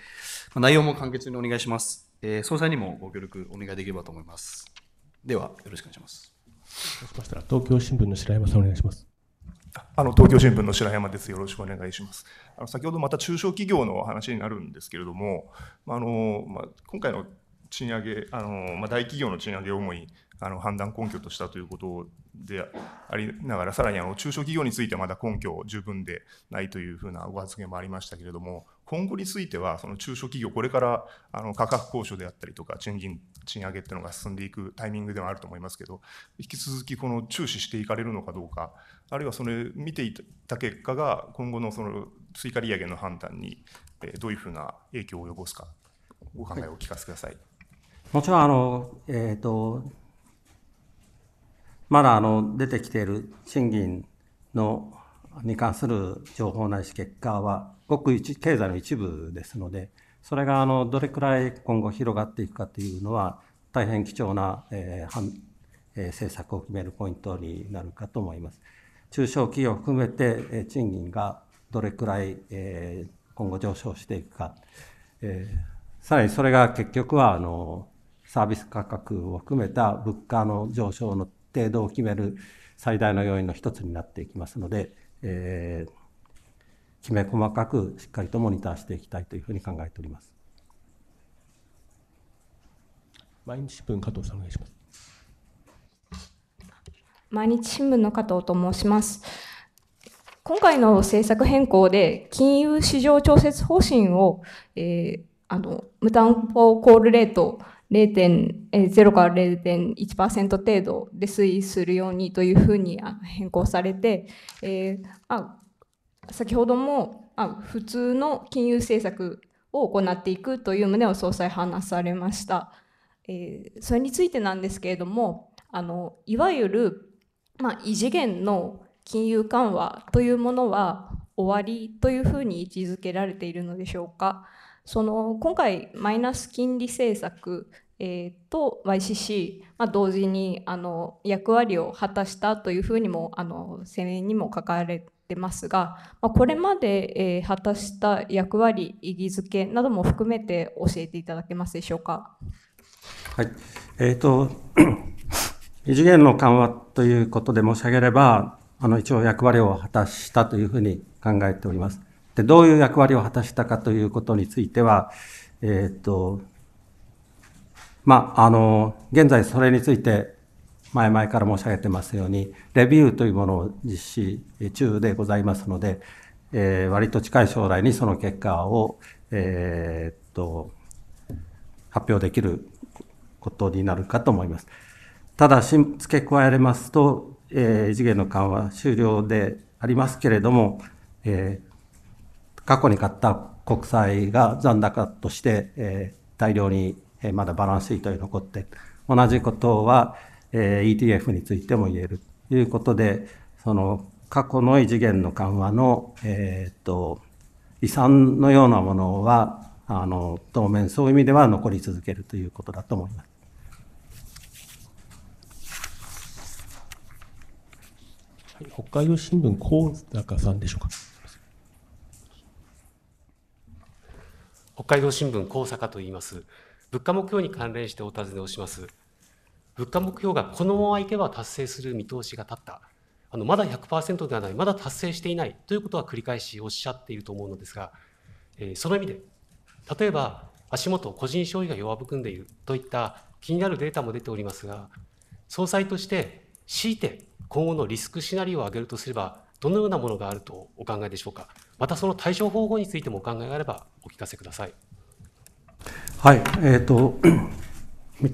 Speaker 2: まあ、内容も簡潔にお願いします、えー。総裁にもご協力お願いできればと思います。では、よろしくお願いします。
Speaker 4: もしかしたら東京新聞の白山さんお願いします。
Speaker 2: あの東京新聞の白山です。よろしくお願いします。
Speaker 5: あの先ほどまた中小企業の話になるんですけれども、まあのまあ、今回の賃上げあの、まあ、大企業の賃上げを主にあの判断根拠としたということでありながら、さらにあの中小企業についてはまだ根拠十分でないというふうなご発言もありましたけれども、今後については、その中小企業、これからあの価格交渉であったりとか、賃金、賃上げっていうのが進んでいくタイミングではあると思いますけど、引き続きこの注視していかれるのかどうか、あるいはそれ見ていた結果が、今後のその追加利上げの判断にどういうふうな影響を及ぼすか、お考えをお聞かせください。はい、
Speaker 3: もちろんあの、えーとまだあの出てきている賃金のに関する情報ないし結果はごく一経済の一部ですのでそれがあのどれくらい今後広がっていくかというのは大変貴重な、えーえー、政策を決めるポイントになるかと思います。中小企業を含めて、えー、賃金がどれくらい、えー、今後上昇していくか、えー、さらにそれが結局はあのサービス価格を含めた物価の上昇の程度を決める最大の要因の一つになっていきますので、えー、きめ細かくしっかりとモニターしていきたいというふうに考えております。
Speaker 4: 毎日新聞加藤さんお願いします。
Speaker 13: 毎日新聞の加藤と申します。今回の政策変更で金融市場調節方針を、えー、あの無担保コールレート0.0から0.1%程度で推移するようにというふうに変更されて、えー、あ先ほどもあ普通の金融政策を行っていくという旨を総裁話されました。えー、それについてなんですけれどもあのいわゆる、まあ、異次元の金融緩和というものは終わりというふうに位置づけられているのでしょうか。その今回マイナス金利政策、えー、と YCC、まあ、同時にあの役割を果たしたというふうにもあの声明にも書かれてますが、まあ、これまで、えー、果たした役割意義づけなども含めて教えていただけますでしょうか。
Speaker 3: はいえーと、と 異次元の緩和ということで申し上げればあの一応役割を果たしたというふうに考えております。で、どういう役割を果たしたかということについては、えっ、ー、と、まあ、の、現在それについて、前々から申し上げてますように、レビューというものを実施中でございますので、えー、割と近い将来にその結果を、えー、っと、発表できることになるかと思います。ただし、付け加えれますと、えー、異次元の緩和終了でありますけれども、えー、過去に買った国債が残高として、えー、大量に、えー、まだバランスシートに残って、同じことは、えー、ETF についても言えるということで、その過去の異次元の緩和の、えっ、と、遺産のようなものは、あの、当面そういう意味では残り続けると
Speaker 4: いうことだと思います。はい、北海道新聞、高坂さんでしょうか。北海道新聞高坂と言います。物価目標に関連してお尋ねをします。物価目標がこのままいけば達成する見通しが立った。あのまだ100%ではない、まだ達成していないということは繰り返しおっしゃっていると思うのですが、えー、その意味で、例えば足元、個人消費が弱含んでいるといった気になるデータも出ておりますが、総裁として、強いて今後のリスクシナリオを上げるとすれば、どのようなものがあるとお考えでしょうかまたその対処方法についてもお考えがあればお聞かせください。
Speaker 3: はい、えーと、と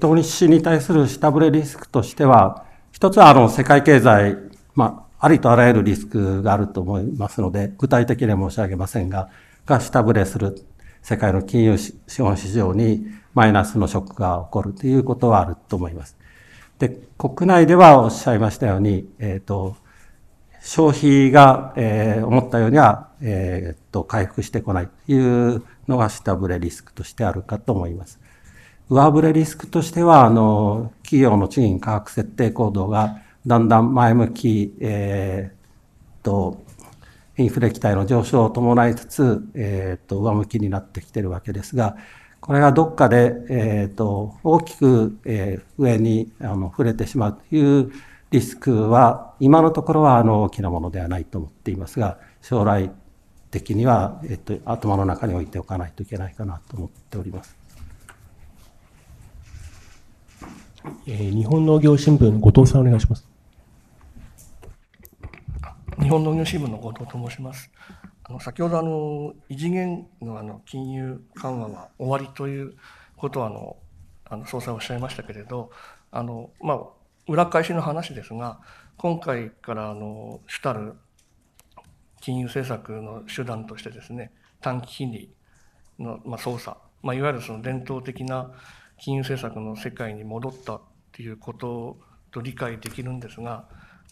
Speaker 3: 見通しに対する下振れリスクとしては一つはあの世界経済、まあ、ありとあらゆるリスクがあると思いますので具体的には申し上げませんがが下振れする世界の金融資本市場にマイナスのショックが起こるということはあると思います。で国内ではおっしゃいましたように、えーと消費が、えー、思ったようには、えー、っと、回復してこないというのが下振れリスクとしてあるかと思います。上振れリスクとしては、あの、企業の賃金価格設定行動がだんだん前向き、えー、と、インフレ期待の上昇を伴いつつ、えー、と、上向きになってきてるわけですが、これがどっかで、えー、と、大きく、えー、上にあの触れてしまうというリスクは今のところはあの大きなものではないと思っていますが将来的には、えっと、頭の中に置いておかないといけないかなと思っております。
Speaker 4: えー、日本農業新聞、後藤さんお願いします。
Speaker 9: 日本農業新聞の後藤と申します。あの先ほどあの異次元のあの金融緩和は終わりということはあのあの総裁おっしゃいましたけれど、あのまあ裏返しの話ですが今回からあの主たる金融政策の手段としてですね短期金利の、まあ、操作、まあ、いわゆるその伝統的な金融政策の世界に戻ったっていうことと理解できるんですが、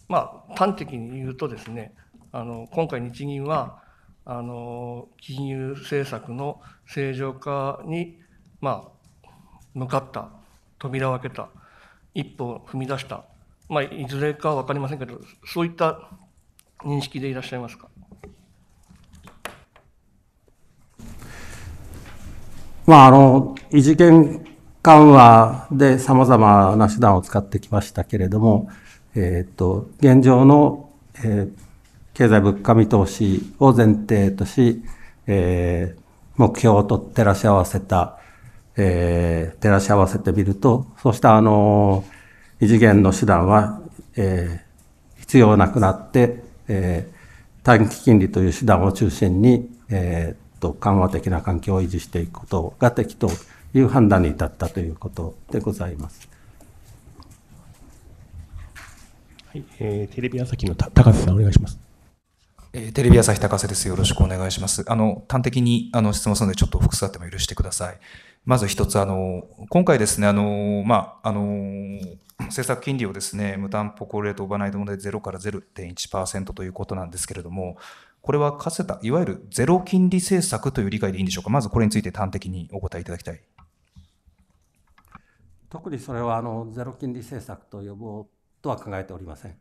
Speaker 9: まあ、端的に言うとですねあの今回日銀はあの金融政策の正常化に、まあ、向かった扉を開けた一歩踏み出した、まあ、いずれかは分かりませんけど、そういった認識でいらっしゃいますか。
Speaker 3: まあ、あの異次元緩和でさまざまな手段を使ってきましたけれども、えーと、と現状の、えー、経済物価見通しを前提とし、えー、目標を取って照らし合わせたえー、照らし合わせてみると、そうしたあの異次元の手段は、えー、必要なくなって、えー、短期金利という手段を中心に、えー、と緩和的な環境を維持していくことが適当という判断に至ったということでございます。
Speaker 4: はい
Speaker 5: えー、テレビ朝日の
Speaker 4: 高瀬さん、お願いします。
Speaker 5: えー、テレビ朝日高瀬です。よろしくお願いします。あの、端的にあの質問するので、ちょっと複数あっても許してください。まず一つ、あの、今回ですね、あの、まあ、あの、政策金利をですね、無担保高齢と呼オーバーナイトで0から0.1%ということなんですけれども、これはかせた、いわゆるゼロ金利政策という理解でいいんでしょうか。まずこれについて端的にお答えいただきたい。
Speaker 3: 特にそれはあのゼロ金利政策と呼ぼうとは考えておりません。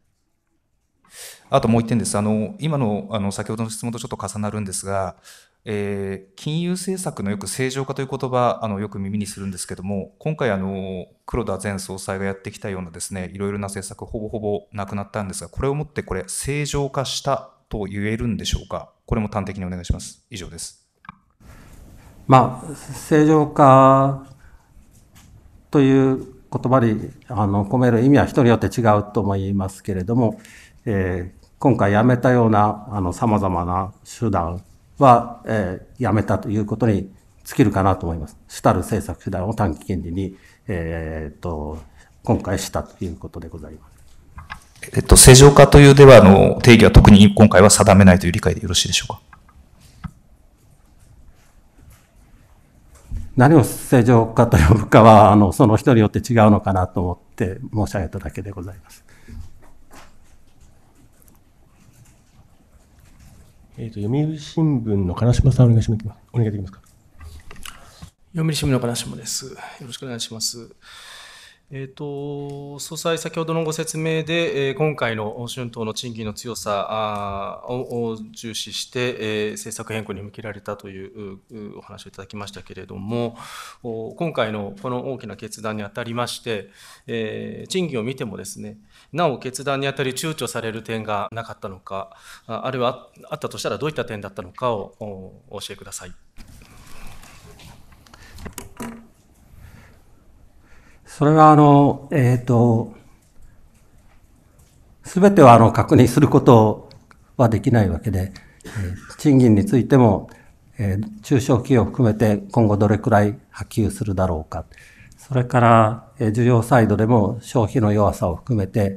Speaker 5: あともう1点です、あの今のあの先ほどの質問とちょっと重なるんですが、えー、金融政策のよく正常化という言葉あのよく耳にするんですけども今回あの黒田前総裁がやってきたようなですねいろいろな政策ほぼほぼなくなったんですがこれをもってこれ正常化したと言えるんでしょうかこれも端的にお願いします以上です
Speaker 3: まあ正常化という言葉にあの込める意味は人によって違うと思いますけれども、えー、今回やめたようなさまざまな手段は、えー、やめたということに尽きるかなと思います。主たる政策手段を短期金利に、えー、っと、今回したということでございます。
Speaker 5: えっと、正常化というでは、あの、定義は特に今回は定めないという理解でよろしいでしょうか。
Speaker 3: 何を正常化と呼ぶかは、あの、その人によって違うのかなと思って申し上げただけでございます。
Speaker 4: えーと、読売新聞の金島さんお願いします。お願いできますか。読売新聞の金島です。よろしくお願いします。えーと、総裁、先ほどのご説明で、えー、今回の春闘の賃金の強さあを重視して、えー、政策変更に向けられたというお話をいただきましたけれども、今回のこの大きな決断にあたりまして、えー、賃金を見てもですね、なお決断にあたり躊躇される点がなかったのか、あるいはあったとしたらどういった点だったのかをお教えください。
Speaker 3: それはあの、えっ、ー、と、すべてはあの確認することはできないわけで、賃金についても、え中小企業を含めて今後どれくらい波及するだろうか。それから、え需要サイドでも消費の弱さを含めて、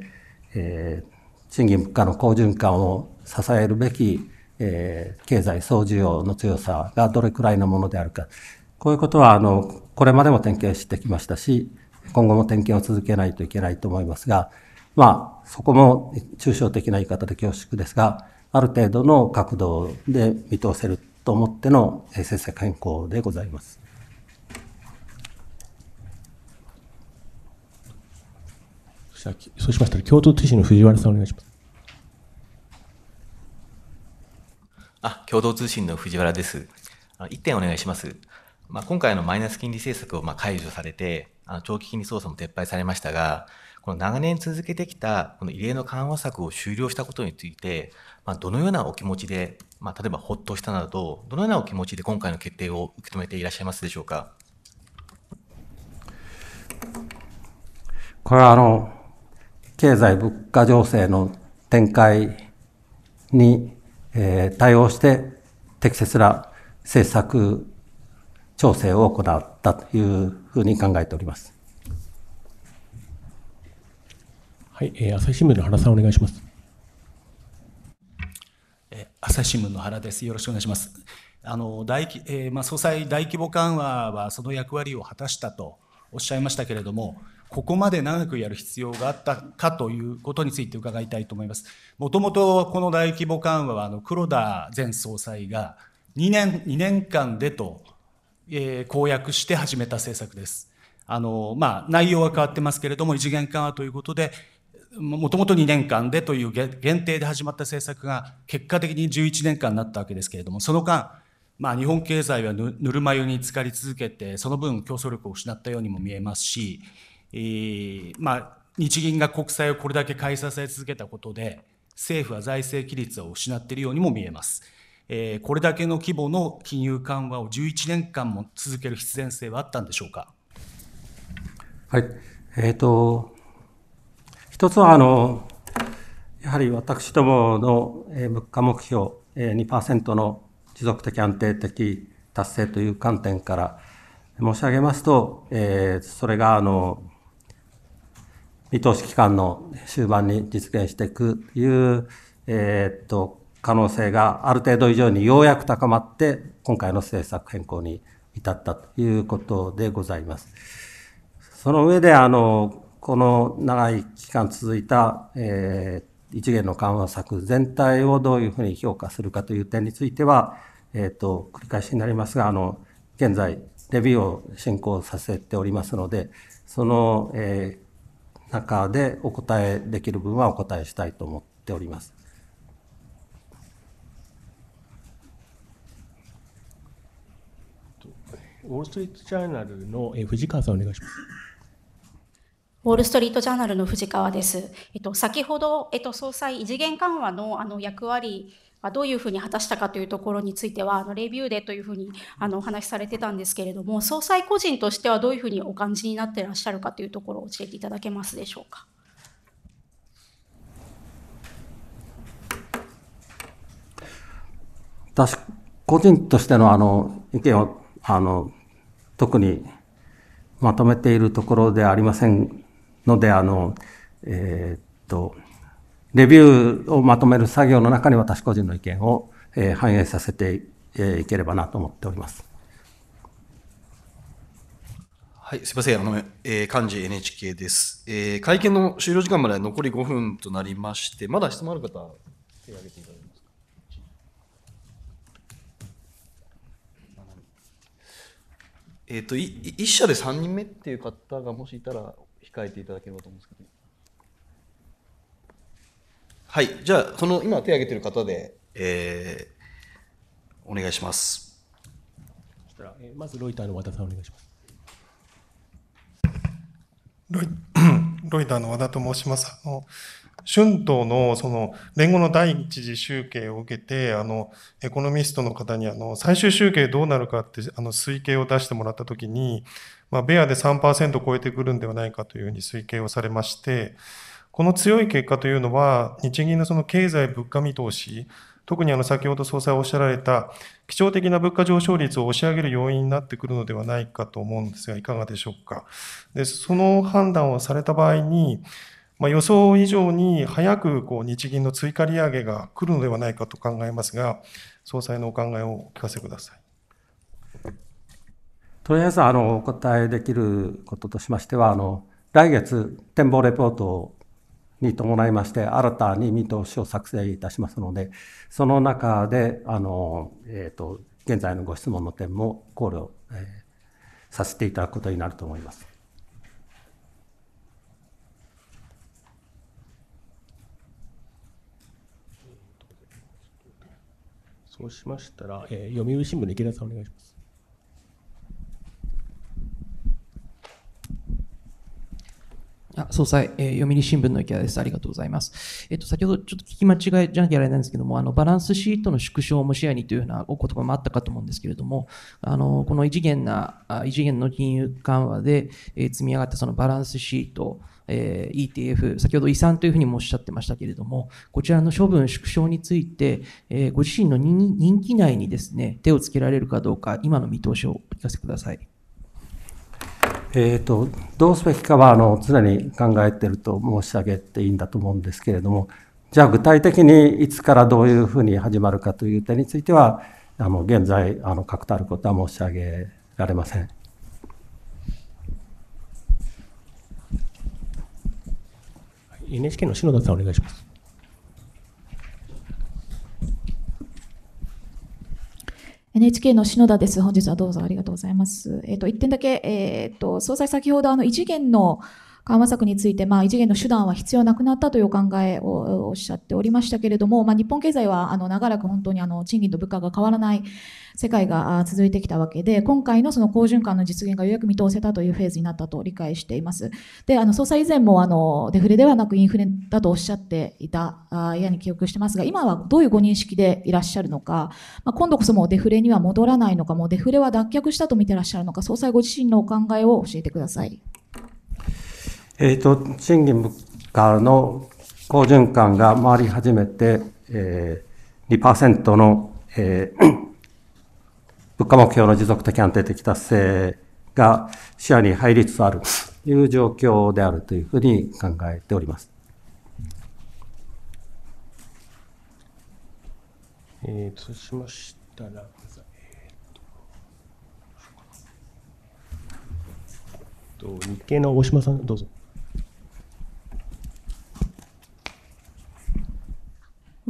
Speaker 3: えー、賃金物価の好循環を支えるべき、えー、経済総需要の強さがどれくらいのものであるか。こういうことは、あの、これまでも点検してきましたし、今後も点検を続けないといけないと思いますが、まあ、そこも抽象的な言い方で恐縮ですが、ある程度の角度で見通せると思っての政策変更でございます。
Speaker 4: そうしましたら、京都都市の藤原さんお願いします。あ、共同通信の藤原です。1点お願いします。まあ、今回のマイナス金利政策をまあ解除されて、あの長期金利操作も撤廃されましたが、この長年続けてきたこの異例の緩和策を終了したことについて、まあ、どのようなお気持ちで、まあ、例えばほっとしたなど、どのようなお気持ちで今回の決定を受け止めていらっしゃいますでしょうか。
Speaker 3: これはあの経済物価情勢の展開に、対応して適切な政策調整を行ったというふうに考えておりま
Speaker 4: す。はい、えー、朝日新聞の原さんお願いします。朝日新聞の原です。よろしくお願いします。あの大規、えー、まあ、総裁大規模緩和はその役割を果たしたとおっしゃいましたけれども、ここまで長くやる必要があったかということについて伺いたいと思います。もともとこの大規模緩和は黒田前総裁が2年 ,2 年間でと、公約して始めた政策です。あのまあ、内容は変わってますけれども、異次元緩和ということで、もともと2年間でという限定で始まった政策が結果的に11年間になったわけですけれども、その間、まあ、日本経済はぬるま湯に浸かり続けて、その分競争力を失ったようにも見えますし、えー、まあ、日銀が国債をこれだけ買い支え続けたことで、政府は財政規律を失っているようにも見えます。えー、これだけの規模の金融緩和を11年間も続ける必然性はあったんでしょうか。
Speaker 3: はい、えーと、一つはあの、やはり私どもの、え物価目標、えー、2%の持続的安定的達成という観点から申し上げますと、えそれがあの見通し期間の終盤に実現していくという、えー、っと、可能性がある程度以上にようやく高まって、今回の政策変更に至ったということでございます。その上で、あの、この長い期間続いた、えー、一元の緩和策全体をどういうふうに評価するかという点については、えっ、と、繰り返しになりますが、あの、現在、レビューを進行させておりますので、その、え中でお答えできる分はお答えしたいと思っております。
Speaker 4: ウォール・ストリート・ジャーナルの藤川さんお願いします。
Speaker 13: ウォール・ストリート・ジャーナルの藤川です。えっと、先ほど、えっと、総裁、異次元緩和のあの役割まどういうふうに果たしたかというところについてはあのレビューでというふうにあのお話しされてたんですけれども総裁個人としてはどういうふうにお感じになってらっしゃるかというところを教えていただけますでしょうか。
Speaker 3: 私個人としてのあの意見をあの特にまとめているところではありませんのであのえー、っとレビューをまとめる作業の中に私個人の意見を、えー、反映させて、えー、いければなと思っております。
Speaker 2: はい、すみません。あの、えー、幹事 NHK です、えー。会見の終了時間まで残り5分となりまして、まだ質問ある方、手を
Speaker 3: 挙げていただけますか。
Speaker 2: えっ、ー、と、1社で3人目っていう方がもしいたら控えていただければと思うんですけど。はい。じゃあ、その今手挙げている方で、えー、お願いしま
Speaker 4: す。そしたら、えまずロイターの和田さんお願いします。ロイ ロイターの和田と申します。あの春闘の
Speaker 6: その連合の第一次集計を受けて、あのエコノミストの方にあの最終集計どうなるかってあの推計を出してもらったときに、まあ、ベアで3%超えてくるんではないかというふうに推計をされまして、この強い結果というのは、日銀のその経済物価見通し、特にあの先ほど総裁おっしゃられた、基調的な物価上昇率を押し上げる要因になってくるのではないかと思うんですが、いかがでしょうか。でその判断をされた場合に、まあ、予想以上に早くこう日銀の追加利上げが来るのではないかと考えますが、総裁のお考えをお聞かせください。
Speaker 3: とりあえずあのお答えできることとしましては、あの来月、展望レポートをに伴いまして、新たに見通しを作成いたしますので、その中で、あの、えっ、ー、と、現在のご質問の点も考慮、えー、させていただくことになると思います。
Speaker 4: そうしましたら、えー、読売新聞の池田さんお願いします。
Speaker 8: あ総裁、えー、読売新聞の池田です。ありがとうございます。えっ、ー、と、先ほどちょっと聞き間違いじゃなきゃいけないんですけども、あの、バランスシートの縮小も視野にというようなお言葉もあったかと思うんですけれども、あの、この異次元な、異次元の金融緩和で、えー、積み上がったそのバランスシート、え ETF、先ほど遺産というふうにもおっしゃってましたけれども、こちらの処分縮小について、えご自身の任期内にですね、手をつけられるかどうか、今の見通しをお聞かせください。
Speaker 3: えーと、どうすべきかはあの常に考えていると申し上げていいんだと思うんですけれどもじゃあ具体的にいつからどういうふうに始まるかという点についてはあの現在あの確たることは申し上げられません。
Speaker 4: NHK の篠田さんお願いします。
Speaker 12: NHK の篠田です。本日はどうぞありがとうございます。えっ、ー、と、一点だけ、えっ、ー、と、総裁先ほどあの異次元の緩和策について、まあ、異次元の手段は必要なくなったというお考えをおっしゃっておりましたけれども、まあ、日本経済はあの長らく本当にあの賃金と物価が変わらない世界が続いてきたわけで、今回のその好循環の実現がようやく見通せたというフェーズになったと理解しています。で、あの総裁以前もあのデフレではなくインフレだとおっしゃっていた、あ嫌に記憶してますが、今はどういうご認識でいらっしゃるのか、まあ、今度こそもうデフレには戻らないのか、もうデフレは脱却したと見てらっしゃるのか、総裁ご自身のお考えを教えてください。
Speaker 3: えっ、ー、と、賃金物価の好循環が回り始めて、えー、2%の、えー、物価目標の持続的安定的達成が視野に入りつつあるという状況であるというふうに考えております。
Speaker 4: えー、そうしましたら、えー、と、日経の大島さん、どうぞ。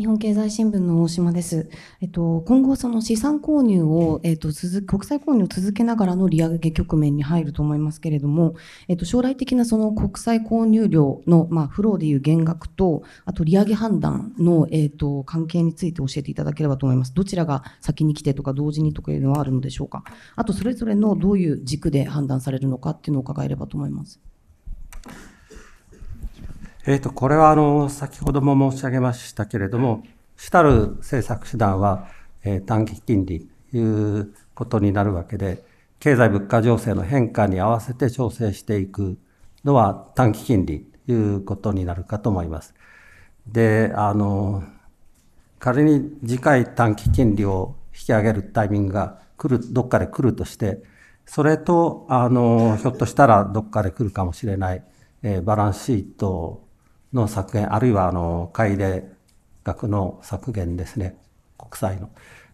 Speaker 1: 日本経済新聞の大島です。えっと、今後その資産購入を、えっと、続国際購入を続けながらの利上げ局面に入ると思いますけれども、えっと、将来的なその国際購入量の、まあ、フローでいう減額と、あと利上げ判断の、えっと、関係について教えていただければと思います。どちらが先に来てとか同時にとかいうのはあるのでしょうか。あと、それぞれのどういう軸で判断されるのかっていうのを伺えればと思います。
Speaker 3: えっ、ー、と、これはあの、先ほども申し上げましたけれども、主たる政策手段は、えー、短期金利ということになるわけで、経済物価情勢の変化に合わせて調整していくのは短期金利ということになるかと思います。で、あの、仮に次回短期金利を引き上げるタイミングが来る、どっかで来るとして、それと、あの、ひょっとしたらどっかで来るかもしれない、えー、バランスシートの削減、あるいはあの、買い入額の削減ですね、国債の。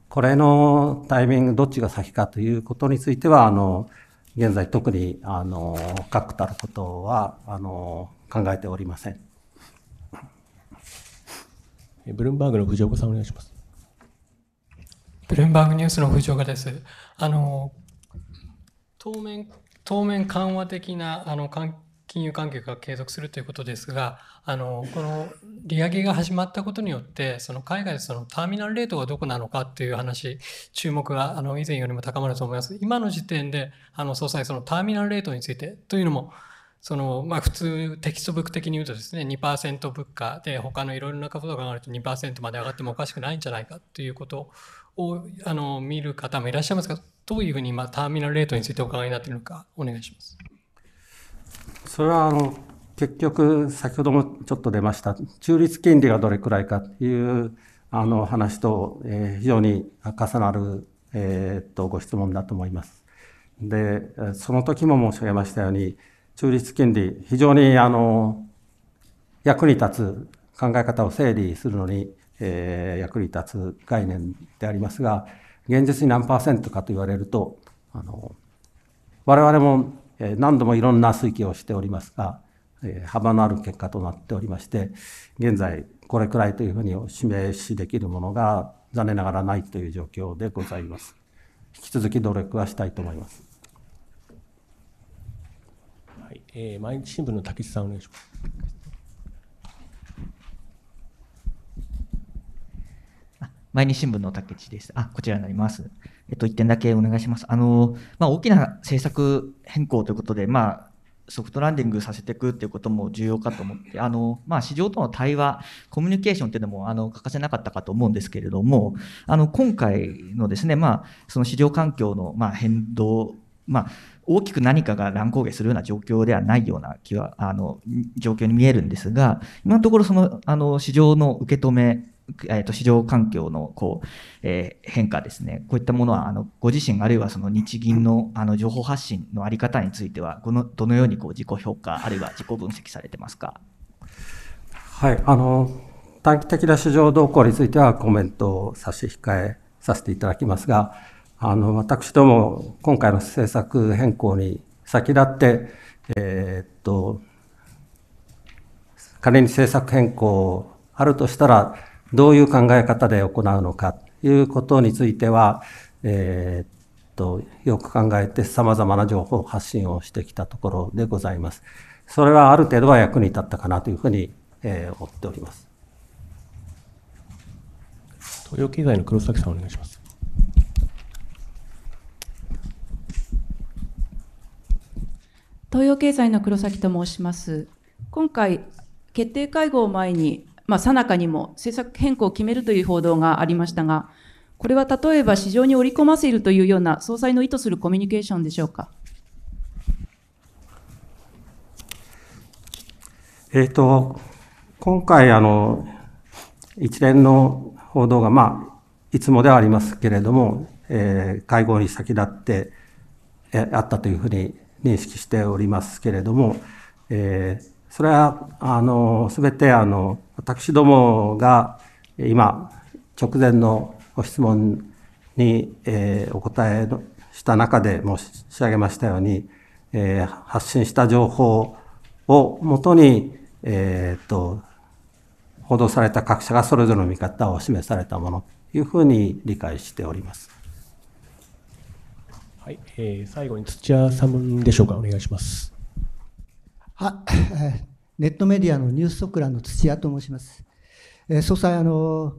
Speaker 3: これのタイミング、どっちが先かということについては、あの、現在特に、あの、確たることは、あの、考えておりません。
Speaker 4: ブルームバーグの藤岡さんお願いします。ブルームバーグニュースの藤岡です。あの、
Speaker 14: 当面、当面緩和的な、あの、関金融関係が継続するということですが、あのこの利上げが始まったことによって、その海外でそのターミナルレートがどこなのかっていう話、注目があの以前よりも高まると思います。今の時点で、あの総裁、そのターミナルレートについてというのも、そのまあ、普通テキストブック的に言うとですね2%物価で他のいろいろなことが上がると2%まで上がってもおかしくないんじゃないかということをあの見る方もいらっしゃいますがどういうふうに今ターミナルレートについてお伺いになっているのかお願いします。
Speaker 3: それはあの結局、先ほどもちょっと出ました、中立金利がどれくらいかというあの話と、えー、非常に重なる、えー、っとご質問だと思います。で、その時も申し上げましたように、中立金利、非常にあの役に立つ考え方を整理するのに、えー、役に立つ概念でありますが、現実に何パーセントかと言われると、あの我々も何度もいろんな推計をしておりますが、幅のある結果となっておりまして、現在、これくらいというふうにお示しできるものが残念ながらないという状況でございます。引き続き努力はしたいと思います。はい、
Speaker 4: えー、毎日新聞の竹内さんお願いします。
Speaker 8: 毎日新聞の竹内です。あ、こちらになります。えっと、1点だけお願いします。あの、まあ、大きな政策変更ということで、まあ、ソフトランディングさせていくっていうことも重要かと思って、あの、まあ、市場との対話、コミュニケーションっていうのも、あの、欠かせなかったかと思うんですけれども、あの、今回のですね、まあ、その市場環境の、まあ、変動、まあ、大きく何かが乱高下するような状況ではないような気は、あの、状況に見えるんですが、今のところその、あの、市場の受け止めえー、と市場環境のこう、えー、変化ですね、こういったものはあのご自身、あるいはその日銀のあの情報発信の在り方については、このどのようにこう自己評価、あるいは自己分析されてますか。
Speaker 3: はいあの短期的な市場動向についてはコメントを差し控えさせていただきますが、あの私ども、今回の政策変更に先立って、えー、っと、仮に政策変更あるとしたら、どういう考え方で行うのかということについては、えー、と、よく考えて様々な情報発信をしてきたところでございます。それはある程度は役に立ったかなというふうに、えー、思っております。
Speaker 4: 東洋経済の黒崎さんお願いします。
Speaker 13: 東洋経済の黒崎と申します。今回決定会合を前にまあ、さなかにも政策変更を決めるという報道がありましたが、これは例えば市場に織り込ませるというような総裁の意図するコミュニケーションでしょうか。
Speaker 3: えっ、ー、と、今回、あの、一連の報道が、まあ、いつもではありますけれども、えー、会合に先立って、えー、あったというふうに認識しておりますけれども、えー、それはあのべてあの私どもが今直前のご質問に、えー、お答えした中で申し上げましたように、えー、発信した情報をもとに、えーと、と報道された各社がそれぞれの見方を示されたものというふうに理解しております。
Speaker 4: はい、えー、最後に土屋さんでしょうか、お願いします。
Speaker 14: は、ネットメディアのニュース速覧の土屋と申します。えー、総裁、あの、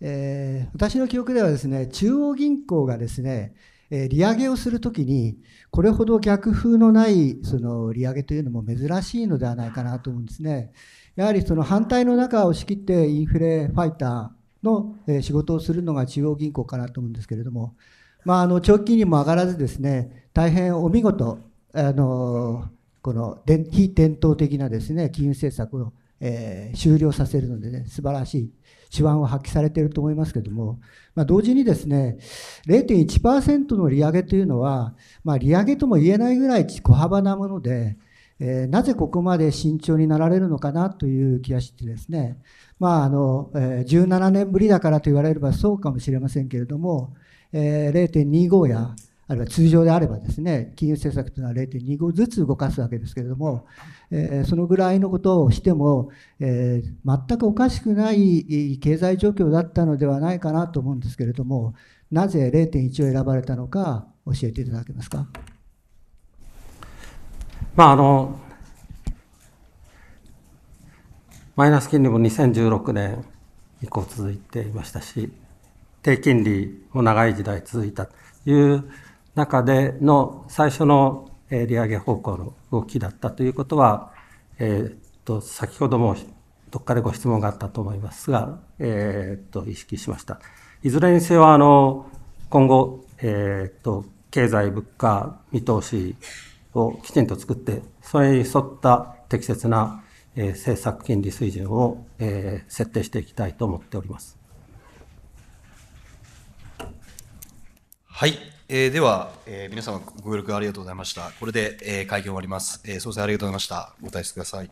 Speaker 14: えー、私の記憶ではですね、中央銀行がですね、えー、利上げをするときに、これほど逆風のないその利上げというのも珍しいのではないかなと思うんですね。やはりその反対の中を仕切ってインフレファイターの仕事をするのが中央銀行かなと思うんですけれども、まあ、あの長期金利も上がらずですね、大変お見事、あのこの非伝統的なですね、金融政策を、えー、終了させるのでね、素晴らしい手腕を発揮されていると思いますけども、まあ、同時にですね、0.1%の利上げというのは、まあ、利上げとも言えないぐらい小幅なもので、えー、なぜここまで慎重になられるのかなという気がしてですね、まああのえー、17年ぶりだからと言われればそうかもしれませんけれども、えー、0.25やあるいは通常であればですね金融政策というのは0.25ずつ動かすわけですけれども、えー、そのぐらいのことをしても、えー、全くおかしくない経済状況だったのではないかなと思うんですけれどもなぜ0.1を選ばれたのか教えていただけますか。
Speaker 3: まああのマイナス金利も2016年以降続いていましたし低金利も長い時代続いたという中での最初の利上げ方向の動きだったということは、えー、っと先ほどもどっかでご質問があったと思いますが、えー、っと意識しました。いずれにせよあの今後、えー、っと経済物価見通しをきちんと作ってそれに沿った適切なえ政策金利水準を、え設定していきたいと思っております。
Speaker 2: はい、えー、では、えー、皆様ご協力ありがとうございました。これで、えー、会議終わります。えー、総裁ありがと
Speaker 4: うございました。ご退出ください。